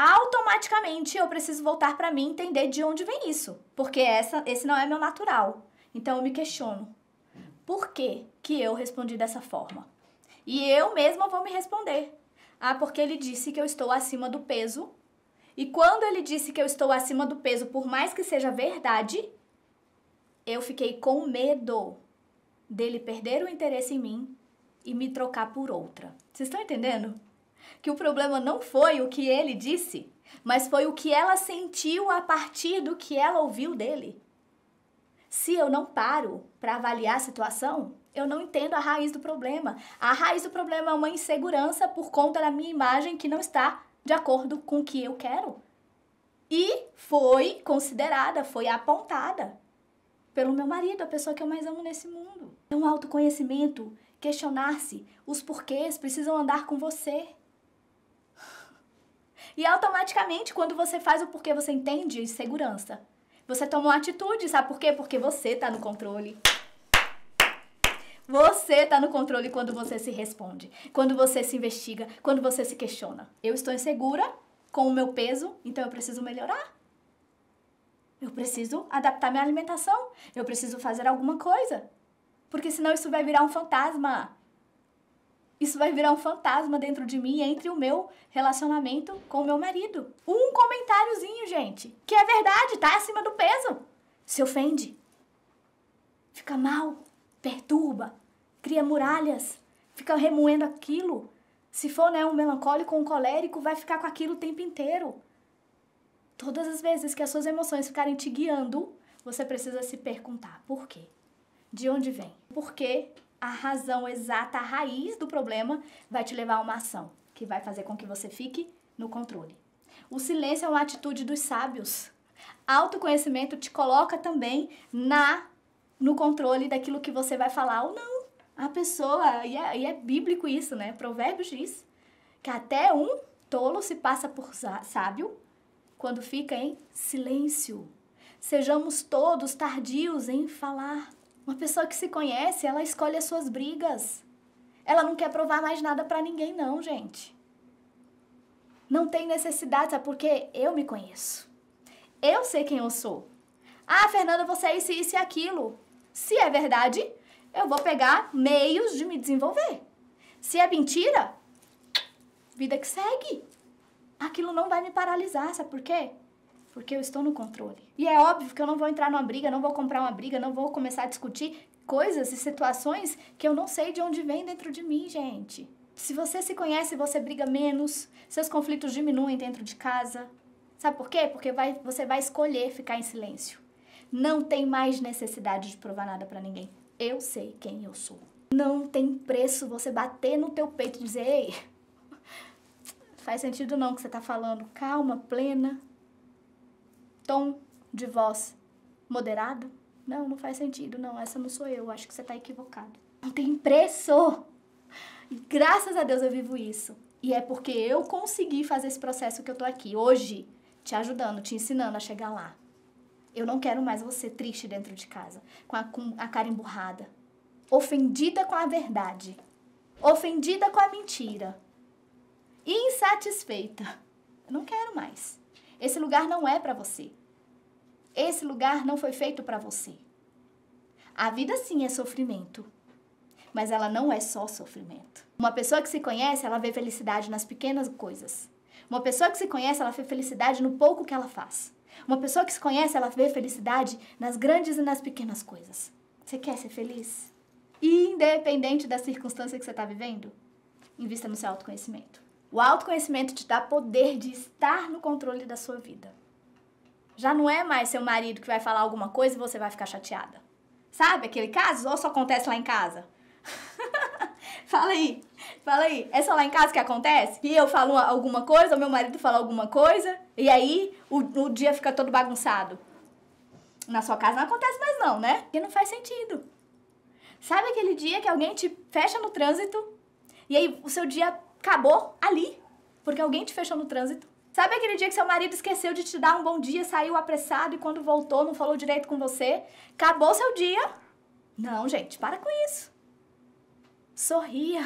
automaticamente eu preciso voltar para mim entender de onde vem isso, porque essa, esse não é meu natural. Então eu me questiono: por que, que eu respondi dessa forma? E eu mesma vou me responder. Ah, porque ele disse que eu estou acima do peso. E quando ele disse que eu estou acima do peso, por mais que seja verdade, eu fiquei com medo dele perder o interesse em mim e me trocar por outra. Vocês estão entendendo? que o problema não foi o que ele disse, mas foi o que ela sentiu a partir do que ela ouviu dele. Se eu não paro para avaliar a situação, eu não entendo a raiz do problema. A raiz do problema é uma insegurança por conta da minha imagem que não está de acordo com o que eu quero. E foi considerada, foi apontada pelo meu marido, a pessoa que eu mais amo nesse mundo. É um autoconhecimento, questionar-se, os porquês precisam andar com você. E automaticamente, quando você faz o porquê, você entende segurança. Você tomou atitude, sabe por quê? Porque você está no controle. Você está no controle quando você se responde, quando você se investiga, quando você se questiona. Eu estou insegura com o meu peso, então eu preciso melhorar. Eu preciso adaptar minha alimentação. Eu preciso fazer alguma coisa. Porque senão isso vai virar um fantasma isso vai virar um fantasma dentro de mim entre o meu relacionamento com o meu marido. Um comentáriozinho, gente, que é verdade, tá acima do peso. Se ofende, fica mal, perturba, cria muralhas, fica remoendo aquilo. Se for né, um melancólico ou um colérico, vai ficar com aquilo o tempo inteiro. Todas as vezes que as suas emoções ficarem te guiando, você precisa se perguntar por quê? De onde vem? Por quê a razão exata, a raiz do problema, vai te levar a uma ação que vai fazer com que você fique no controle. O silêncio é uma atitude dos sábios. Autoconhecimento te coloca também na no controle daquilo que você vai falar ou não. A pessoa, e é, e é bíblico isso, né? Provérbios diz que até um tolo se passa por sábio quando fica em silêncio. Sejamos todos tardios em falar. Uma pessoa que se conhece, ela escolhe as suas brigas. Ela não quer provar mais nada para ninguém, não, gente. Não tem necessidade, sabe? Porque eu me conheço. Eu sei quem eu sou. Ah, Fernanda, você é isso, isso e aquilo. Se é verdade, eu vou pegar meios de me desenvolver. Se é mentira, vida que segue. Aquilo não vai me paralisar, sabe por quê? porque eu estou no controle. E é óbvio que eu não vou entrar numa briga, não vou comprar uma briga, não vou começar a discutir coisas e situações que eu não sei de onde vem dentro de mim, gente. Se você se conhece, você briga menos, seus conflitos diminuem dentro de casa. Sabe por quê? Porque vai, você vai escolher ficar em silêncio. Não tem mais necessidade de provar nada para ninguém. Eu sei quem eu sou. Não tem preço você bater no teu peito e dizer: "Ei, faz sentido não o que você tá falando. Calma, plena, tom de voz moderado? Não, não faz sentido. Não, essa não sou eu. Acho que você está equivocado. Não tem preço! graças a Deus eu vivo isso. E é porque eu consegui fazer esse processo que eu tô aqui hoje, te ajudando, te ensinando a chegar lá. Eu não quero mais você triste dentro de casa, com a, com a cara emburrada, ofendida com a verdade, ofendida com a mentira, insatisfeita. Eu não quero mais. Esse lugar não é para você. Esse lugar não foi feito para você. A vida sim é sofrimento, mas ela não é só sofrimento. Uma pessoa que se conhece, ela vê felicidade nas pequenas coisas. Uma pessoa que se conhece, ela vê felicidade no pouco que ela faz. Uma pessoa que se conhece, ela vê felicidade nas grandes e nas pequenas coisas. Você quer ser feliz? Independente da circunstância que você está vivendo, invista no seu autoconhecimento. O autoconhecimento te dá poder de estar no controle da sua vida já não é mais seu marido que vai falar alguma coisa e você vai ficar chateada. Sabe aquele caso? Ou só acontece lá em casa? fala aí, fala aí. É só lá em casa que acontece? E eu falo alguma coisa, o meu marido fala alguma coisa, e aí o, o dia fica todo bagunçado. Na sua casa não acontece mais não, né? Porque não faz sentido. Sabe aquele dia que alguém te fecha no trânsito, e aí o seu dia acabou ali, porque alguém te fechou no trânsito? Sabe aquele dia que seu marido esqueceu de te dar um bom dia, saiu apressado e quando voltou não falou direito com você? Acabou seu dia? Não, gente, para com isso. Sorria.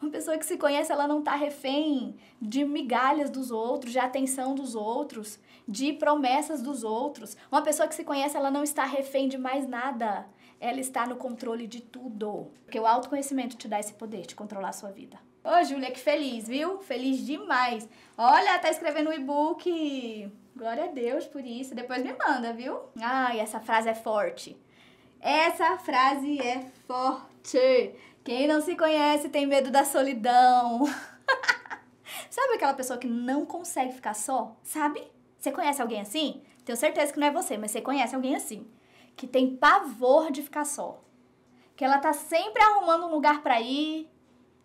Uma pessoa que se conhece, ela não está refém de migalhas dos outros, de atenção dos outros, de promessas dos outros. Uma pessoa que se conhece, ela não está refém de mais nada. Ela está no controle de tudo. Porque o autoconhecimento te dá esse poder de controlar a sua vida. Ô, Júlia, que feliz, viu? Feliz demais. Olha, tá escrevendo um e-book. Glória a Deus por isso. Depois me manda, viu? Ai, essa frase é forte. Essa frase é forte. Quem não se conhece tem medo da solidão. Sabe aquela pessoa que não consegue ficar só? Sabe? Você conhece alguém assim? Tenho certeza que não é você, mas você conhece alguém assim. Que tem pavor de ficar só. Que ela tá sempre arrumando um lugar para ir,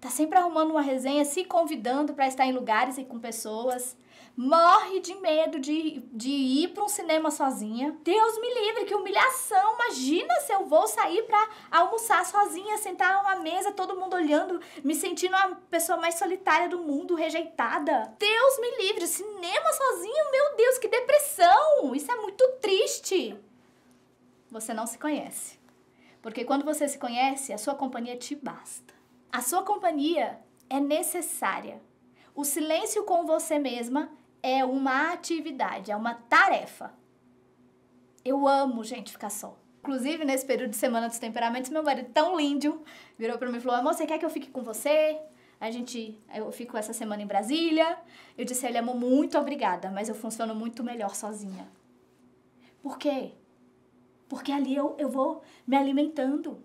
Tá sempre arrumando uma resenha, se convidando para estar em lugares e com pessoas. Morre de medo de, de ir para um cinema sozinha. Deus me livre, que humilhação! Imagina se eu vou sair para almoçar sozinha, sentar a uma mesa, todo mundo olhando, me sentindo a pessoa mais solitária do mundo, rejeitada. Deus me livre, cinema sozinho, meu Deus, que depressão! Isso é muito triste. Você não se conhece. Porque quando você se conhece, a sua companhia te basta. A sua companhia é necessária. O silêncio com você mesma é uma atividade, é uma tarefa. Eu amo, gente, ficar só. Inclusive, nesse período de Semana dos Temperamentos, meu marido, tão lindo, virou para mim e falou: Amor, você quer que eu fique com você? A gente, eu fico essa semana em Brasília. Eu disse a ele: Amor, muito obrigada, mas eu funciono muito melhor sozinha. Por quê? Porque ali eu, eu vou me alimentando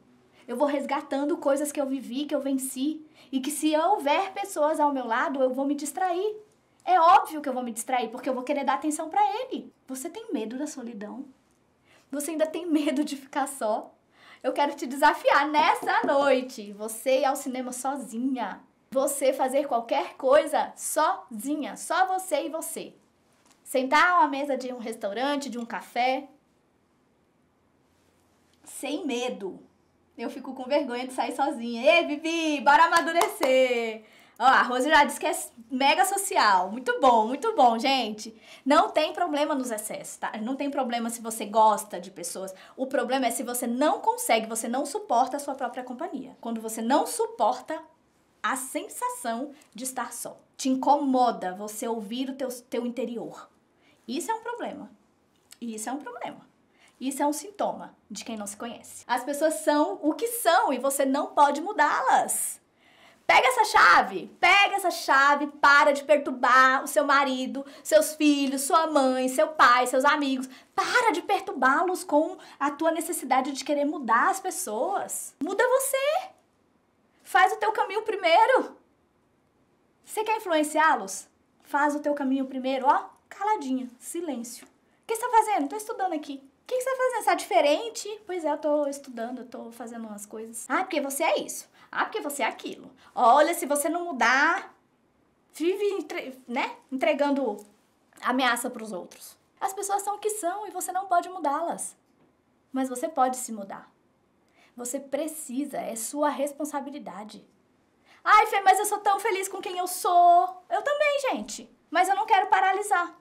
eu vou resgatando coisas que eu vivi, que eu venci. E que se houver pessoas ao meu lado, eu vou me distrair. É óbvio que eu vou me distrair, porque eu vou querer dar atenção para ele. Você tem medo da solidão? Você ainda tem medo de ficar só? Eu quero te desafiar nessa noite. Você ir ao cinema sozinha. Você fazer qualquer coisa sozinha. Só você e você. Sentar à mesa de um restaurante, de um café. Sem medo eu fico com vergonha de sair sozinha. Ei, Vivi, bora amadurecer! Ó, a Rose já disse que é mega social. Muito bom, muito bom, gente. Não tem problema nos excessos, tá? Não tem problema se você gosta de pessoas. O problema é se você não consegue, você não suporta a sua própria companhia. Quando você não suporta a sensação de estar só. Te incomoda você ouvir o teu, teu interior. Isso é um problema. Isso é um problema. Isso é um sintoma de quem não se conhece. As pessoas são o que são e você não pode mudá-las. Pega essa chave, pega essa chave, para de perturbar o seu marido, seus filhos, sua mãe, seu pai, seus amigos. Para de perturbá-los com a tua necessidade de querer mudar as pessoas. Muda você. Faz o teu caminho primeiro. Você quer influenciá-los? Faz o teu caminho primeiro, ó, caladinha, silêncio. O que você está fazendo? Estou estudando aqui. O que, que você tá fazendo? Você tá diferente? Pois é, eu tô estudando, eu tô fazendo umas coisas. Ah, porque você é isso. Ah, porque você é aquilo. Olha, se você não mudar, vive, entre... né? Entregando ameaça para os outros. As pessoas são o que são e você não pode mudá-las. Mas você pode se mudar. Você precisa, é sua responsabilidade. Ai, Fê, mas eu sou tão feliz com quem eu sou. Eu também, gente. Mas eu não quero paralisar.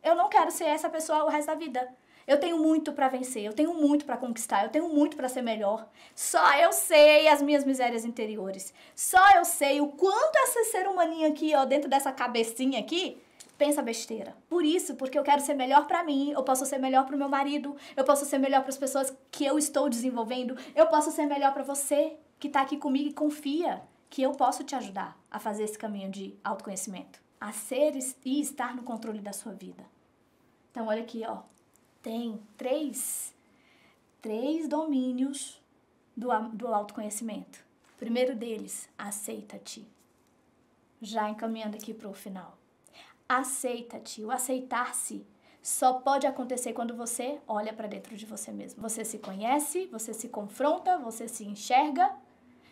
Eu não quero ser essa pessoa o resto da vida. Eu tenho muito para vencer, eu tenho muito para conquistar, eu tenho muito para ser melhor. Só eu sei as minhas misérias interiores. Só eu sei o quanto essa ser humaninha aqui, ó, dentro dessa cabecinha aqui, pensa besteira. Por isso, porque eu quero ser melhor para mim, eu posso ser melhor para o meu marido, eu posso ser melhor para as pessoas que eu estou desenvolvendo, eu posso ser melhor para você que está aqui comigo e confia que eu posso te ajudar a fazer esse caminho de autoconhecimento, a ser e estar no controle da sua vida. Então olha aqui, ó, tem três, três domínios do, do autoconhecimento. O primeiro deles, aceita-te. Já encaminhando aqui para o final. Aceita-te. O aceitar-se só pode acontecer quando você olha para dentro de você mesmo. Você se conhece, você se confronta, você se enxerga,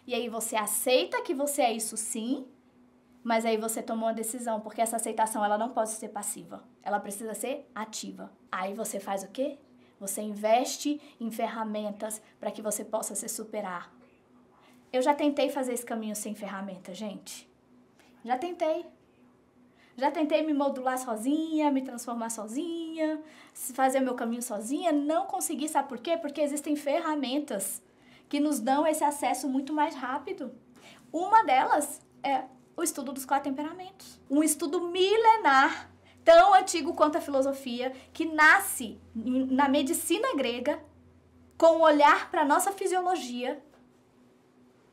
e aí você aceita que você é isso sim, mas aí você tomou uma decisão, porque essa aceitação ela não pode ser passiva. Ela precisa ser ativa. Aí você faz o quê? Você investe em ferramentas para que você possa se superar. Eu já tentei fazer esse caminho sem ferramenta, gente. Já tentei. Já tentei me modular sozinha, me transformar sozinha, fazer o meu caminho sozinha. Não consegui, sabe por quê? Porque existem ferramentas que nos dão esse acesso muito mais rápido. Uma delas é o estudo dos quatro temperamentos. Um estudo milenar, tão antigo quanto a filosofia, que nasce na medicina grega com o um olhar para a nossa fisiologia.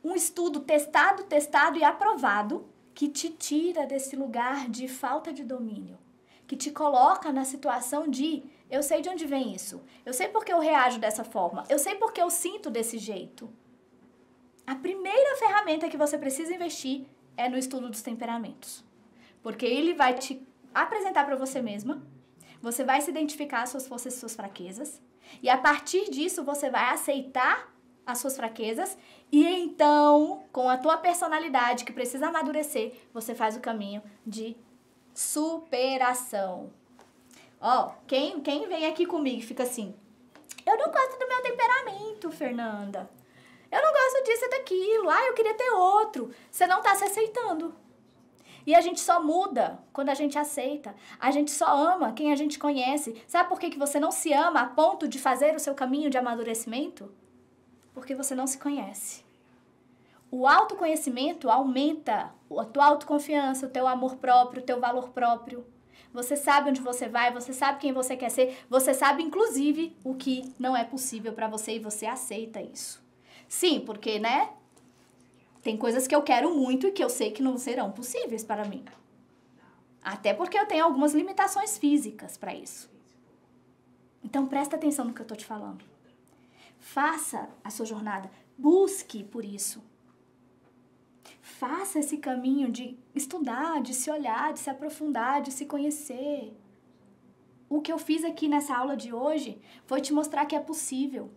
Um estudo testado, testado e aprovado que te tira desse lugar de falta de domínio, que te coloca na situação de eu sei de onde vem isso, eu sei porque eu reajo dessa forma, eu sei porque eu sinto desse jeito. A primeira ferramenta que você precisa investir é no estudo dos temperamentos. Porque ele vai te apresentar para você mesma, você vai se identificar as suas forças e suas fraquezas, e a partir disso você vai aceitar as suas fraquezas e então, com a tua personalidade que precisa amadurecer, você faz o caminho de superação. Ó, quem quem vem aqui comigo fica assim: "Eu não gosto do meu temperamento, Fernanda. Eu não gosto disse daquilo, ah, eu queria ter outro. Você não está se aceitando. E a gente só muda quando a gente aceita. A gente só ama quem a gente conhece. Sabe por que, que você não se ama a ponto de fazer o seu caminho de amadurecimento? Porque você não se conhece. O autoconhecimento aumenta a tua autoconfiança, o teu amor próprio, o teu valor próprio. Você sabe onde você vai, você sabe quem você quer ser, você sabe inclusive o que não é possível para você e você aceita isso. Sim, porque, né? Tem coisas que eu quero muito e que eu sei que não serão possíveis para mim. Até porque eu tenho algumas limitações físicas para isso. Então presta atenção no que eu estou te falando. Faça a sua jornada, busque por isso. Faça esse caminho de estudar, de se olhar, de se aprofundar, de se conhecer. O que eu fiz aqui nessa aula de hoje foi te mostrar que é possível.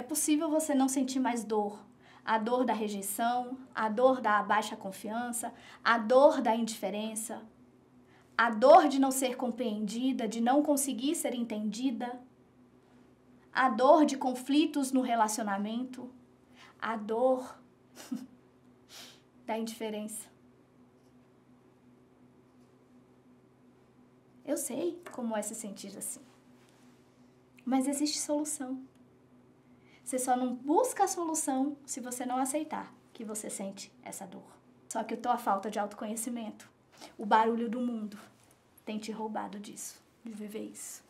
É possível você não sentir mais dor. A dor da rejeição, a dor da baixa confiança, a dor da indiferença, a dor de não ser compreendida, de não conseguir ser entendida, a dor de conflitos no relacionamento, a dor da indiferença. Eu sei como é se sentir assim. Mas existe solução. Você só não busca a solução se você não aceitar que você sente essa dor. Só que a falta de autoconhecimento, o barulho do mundo, tem te roubado disso, de viver isso.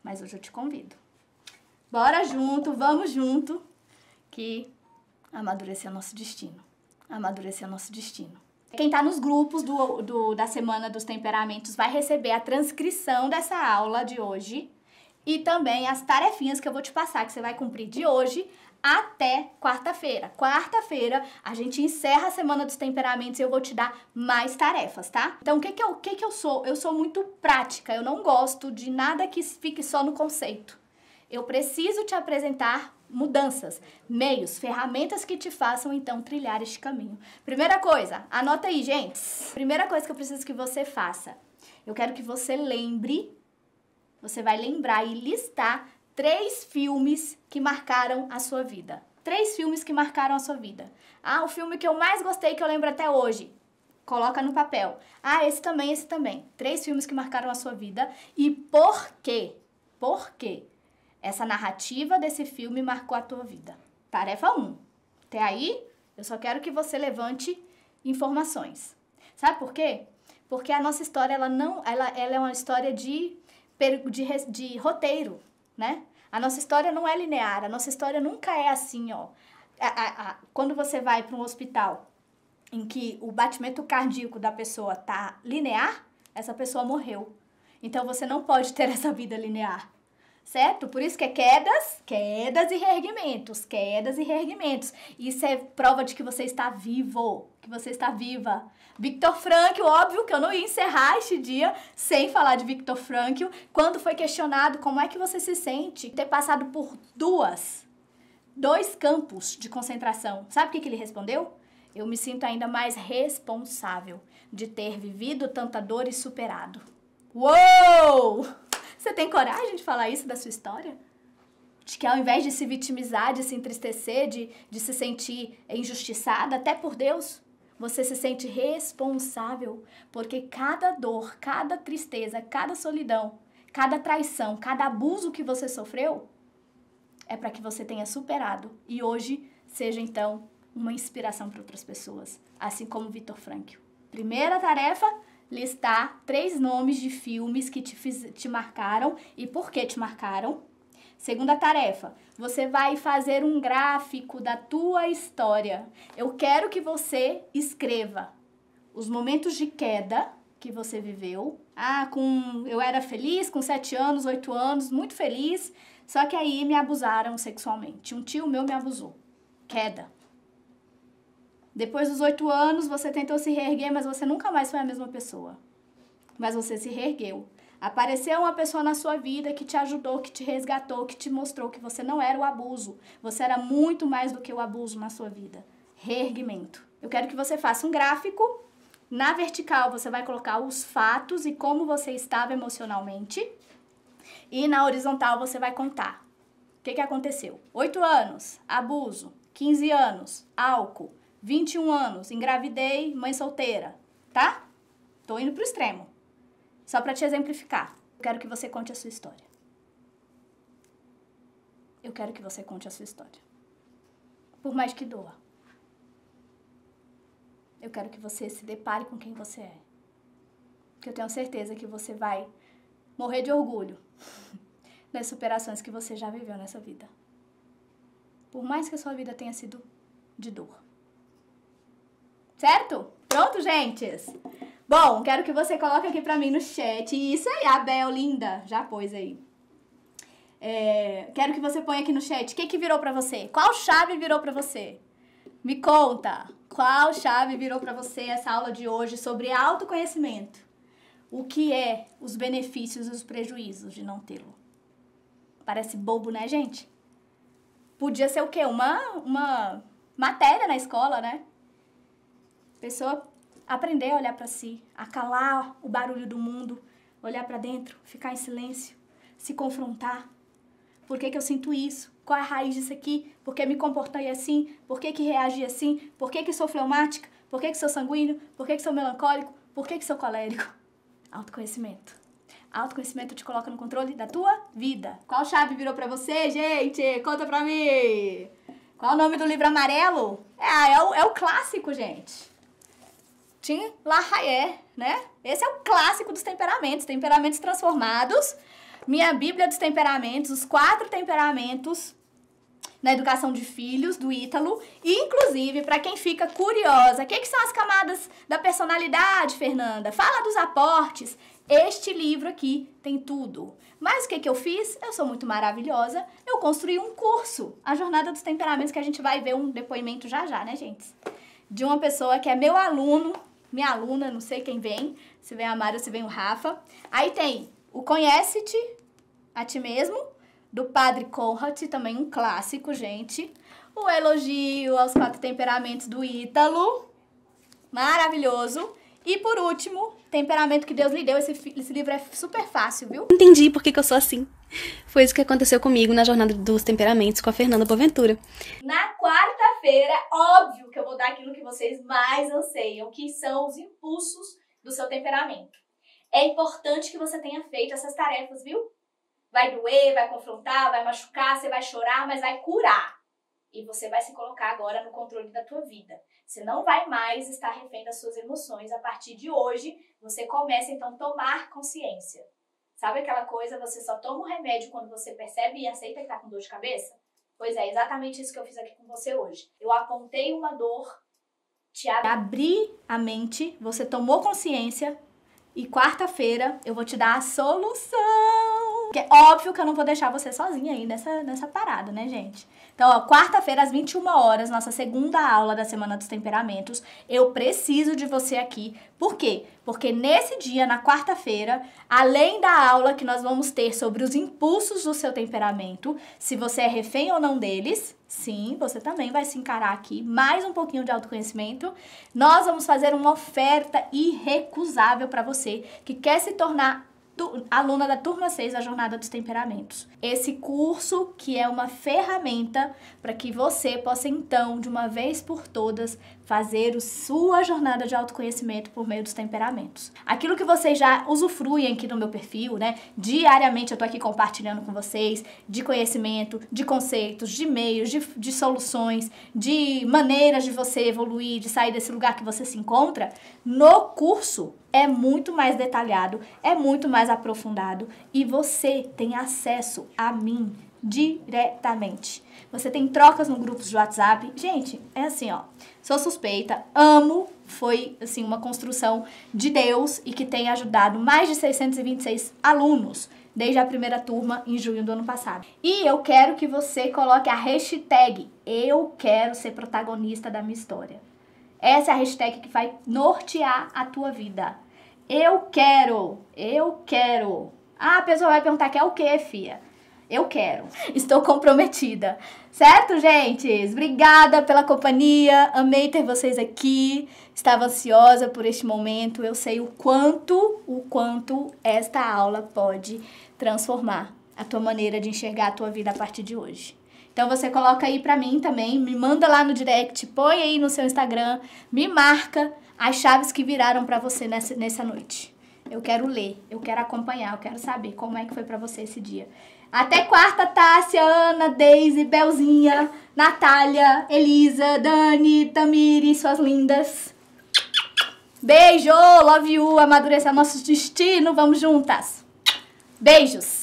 Mas hoje eu te convido. Bora junto, vamos junto, que amadurecer é nosso destino. Amadurecer é nosso destino. Quem está nos grupos do, do, da Semana dos Temperamentos vai receber a transcrição dessa aula de hoje e também as tarefinhas que eu vou te passar, que você vai cumprir de hoje até quarta-feira. Quarta-feira a gente encerra a semana dos temperamentos e eu vou te dar mais tarefas, tá? Então o que que eu, que que eu sou? Eu sou muito prática, eu não gosto de nada que fique só no conceito. Eu preciso te apresentar mudanças, meios, ferramentas que te façam então trilhar este caminho. Primeira coisa, anota aí, gente. Primeira coisa que eu preciso que você faça. Eu quero que você lembre você vai lembrar e listar três filmes que marcaram a sua vida. Três filmes que marcaram a sua vida. Ah, o filme que eu mais gostei, que eu lembro até hoje. Coloca no papel. Ah, esse também, esse também. Três filmes que marcaram a sua vida e por quê? Por quê? Essa narrativa desse filme marcou a tua vida. Tarefa 1. Um. Até aí, eu só quero que você levante informações. Sabe por quê? Porque a nossa história, ela não, ela, ela é uma história de de, de roteiro, né? A nossa história não é linear, a nossa história nunca é assim, ó. A, a, a, quando você vai para um hospital em que o batimento cardíaco da pessoa tá linear, essa pessoa morreu. Então você não pode ter essa vida linear, certo? Por isso que é quedas, quedas e reerguimentos, quedas e reerguimentos. Isso é prova de que você está vivo, que você está viva, Victor Frankl, óbvio que eu não ia encerrar este dia sem falar de Victor Frankl, quando foi questionado como é que você se sente ter passado por duas, dois campos de concentração. Sabe o que, que ele respondeu? Eu me sinto ainda mais responsável de ter vivido tanta dor e superado. Uou! Você tem coragem de falar isso da sua história? de que ao invés de se vitimizar, de se entristecer, de, de se sentir injustiçada, até por Deus, você se sente responsável porque cada dor, cada tristeza, cada solidão, cada traição, cada abuso que você sofreu é para que você tenha superado e hoje seja então uma inspiração para outras pessoas, assim como Vitor Frankl. Primeira tarefa, listar três nomes de filmes que te, fiz, te marcaram e por que te marcaram. Segunda tarefa, você vai fazer um gráfico da tua história. Eu quero que você escreva os momentos de queda que você viveu. Ah, com eu era feliz com 7 anos, 8 anos, muito feliz, só que aí me abusaram sexualmente. Um tio meu me abusou. Queda. Depois dos 8 anos, você tentou se reerguer, mas você nunca mais foi a mesma pessoa. Mas você se reergueu. Apareceu uma pessoa na sua vida que te ajudou, que te resgatou, que te mostrou que você não era o abuso, você era muito mais do que o abuso na sua vida. Reerguimento. Eu quero que você faça um gráfico. Na vertical você vai colocar os fatos e como você estava emocionalmente. E na horizontal você vai contar. O que, que aconteceu? 8 anos, abuso. 15 anos, álcool. 21 anos, engravidei, mãe solteira. Tá? Tô indo pro extremo. Só para te exemplificar, eu quero que você conte a sua história. Eu quero que você conte a sua história. Por mais que doa. Eu quero que você se depare com quem você é. Que eu tenho certeza que você vai morrer de orgulho nas superações que você já viveu nessa vida. Por mais que a sua vida tenha sido de dor. Certo? Pronto, gente? Bom, quero que você coloque aqui para mim no chat. Isso aí, Abel, linda. Já pôs aí. É, quero que você ponha aqui no chat. O que, que virou para você? Qual chave virou para você? Me conta. Qual chave virou para você essa aula de hoje sobre autoconhecimento? O que é os benefícios e os prejuízos de não tê-lo? Parece bobo, né, gente? Podia ser o quê? Uma, uma matéria na escola, né? Pessoa aprender a olhar para si, a calar o barulho do mundo, olhar para dentro, ficar em silêncio, se confrontar. Por que, que eu sinto isso? Qual é a raiz disso aqui? Por que me comportei assim? Por que, que reagi assim? Por que, que sou fleumática? Por que, que sou sanguíneo? Por que, que sou melancólico? Por que, que sou colérico? Autoconhecimento. Autoconhecimento te coloca no controle da tua vida. Qual chave virou para você, gente? Conta pra mim! Qual é o nome do livro amarelo? É, é, o, é o clássico, gente. Tim LaHaye, né? Esse é o clássico dos temperamentos, temperamentos transformados. Minha Bíblia dos Temperamentos, os quatro temperamentos na educação de filhos do Ítalo. E, inclusive, para quem fica curiosa, o que, que são as camadas da personalidade, Fernanda? Fala dos aportes. Este livro aqui tem tudo. Mas o que, que eu fiz? Eu sou muito maravilhosa. Eu construí um curso, A Jornada dos Temperamentos, que a gente vai ver um depoimento já já, né, gente? De uma pessoa que é meu aluno minha aluna, não sei quem vem, se vem a Mari ou se vem o Rafa. Aí tem o Conhece-te a ti mesmo, do Padre Conrad, também um clássico, gente. O Elogio aos Quatro Temperamentos do Ítalo, maravilhoso. E por último, Temperamento que Deus lhe deu. Esse, esse livro é super fácil, viu? Entendi por que, que eu sou assim. Foi isso que aconteceu comigo na Jornada dos Temperamentos com a Fernanda Boventura. Na quarta-feira, óbvio que eu vou dar aquilo que vocês mais anseiam, que são os impulsos do seu temperamento. É importante que você tenha feito essas tarefas, viu? Vai doer, vai confrontar, vai machucar, você vai chorar, mas vai curar. E você vai se colocar agora no controle da tua vida. Você não vai mais estar refém das suas emoções. A partir de hoje, você começa então a tomar consciência. Sabe aquela coisa, você só toma o remédio quando você percebe e aceita que está com dor de cabeça? Pois é, exatamente isso que eu fiz aqui com você hoje. Eu apontei uma dor, te ab... abri a mente, você tomou consciência e quarta-feira eu vou te dar a solução. Porque é óbvio que eu não vou deixar você sozinha aí nessa, nessa parada, né, gente? Então, quarta-feira, às 21 horas, nossa segunda aula da Semana dos Temperamentos. Eu preciso de você aqui. Por quê? Porque nesse dia, na quarta-feira, além da aula que nós vamos ter sobre os impulsos do seu temperamento, se você é refém ou não deles, sim, você também vai se encarar aqui, mais um pouquinho de autoconhecimento. Nós vamos fazer uma oferta irrecusável para você que quer se tornar aluna da turma 6 da Jornada dos Temperamentos. Esse curso que é uma ferramenta para que você possa então, de uma vez por todas, fazer sua jornada de autoconhecimento por meio dos temperamentos. Aquilo que vocês já usufruem aqui no meu perfil, né? Diariamente eu tô aqui compartilhando com vocês de conhecimento, de conceitos, de meios, de, de soluções, de maneiras de você evoluir, de sair desse lugar que você se encontra. No curso é muito mais detalhado, é muito mais aprofundado e você tem acesso a mim diretamente. Você tem trocas no grupo de WhatsApp. Gente, é assim, ó. Sou suspeita, amo, foi assim uma construção de Deus e que tem ajudado mais de 626 alunos desde a primeira turma em junho do ano passado. E eu quero que você coloque a hashtag eu quero ser protagonista da minha história. Essa é a hashtag que vai nortear a tua vida. Eu quero, eu quero. Ah, a pessoa vai perguntar que é o que, fia? Eu quero. Estou comprometida. Certo, gente? Obrigada pela companhia. Amei ter vocês aqui. Estava ansiosa por este momento. Eu sei o quanto, o quanto esta aula pode transformar a tua maneira de enxergar a tua vida a partir de hoje. Então você coloca aí para mim também, me manda lá no direct, põe aí no seu Instagram, me marca as chaves que viraram para você nessa, nessa noite. Eu quero ler, eu quero acompanhar, eu quero saber como é que foi para você esse dia. Até quarta, Tássia, Ana, Deise, Belzinha, Natália, Elisa, Dani, Tamiri, suas lindas. Beijo, love you, amadureça nosso destino, vamos juntas. Beijos.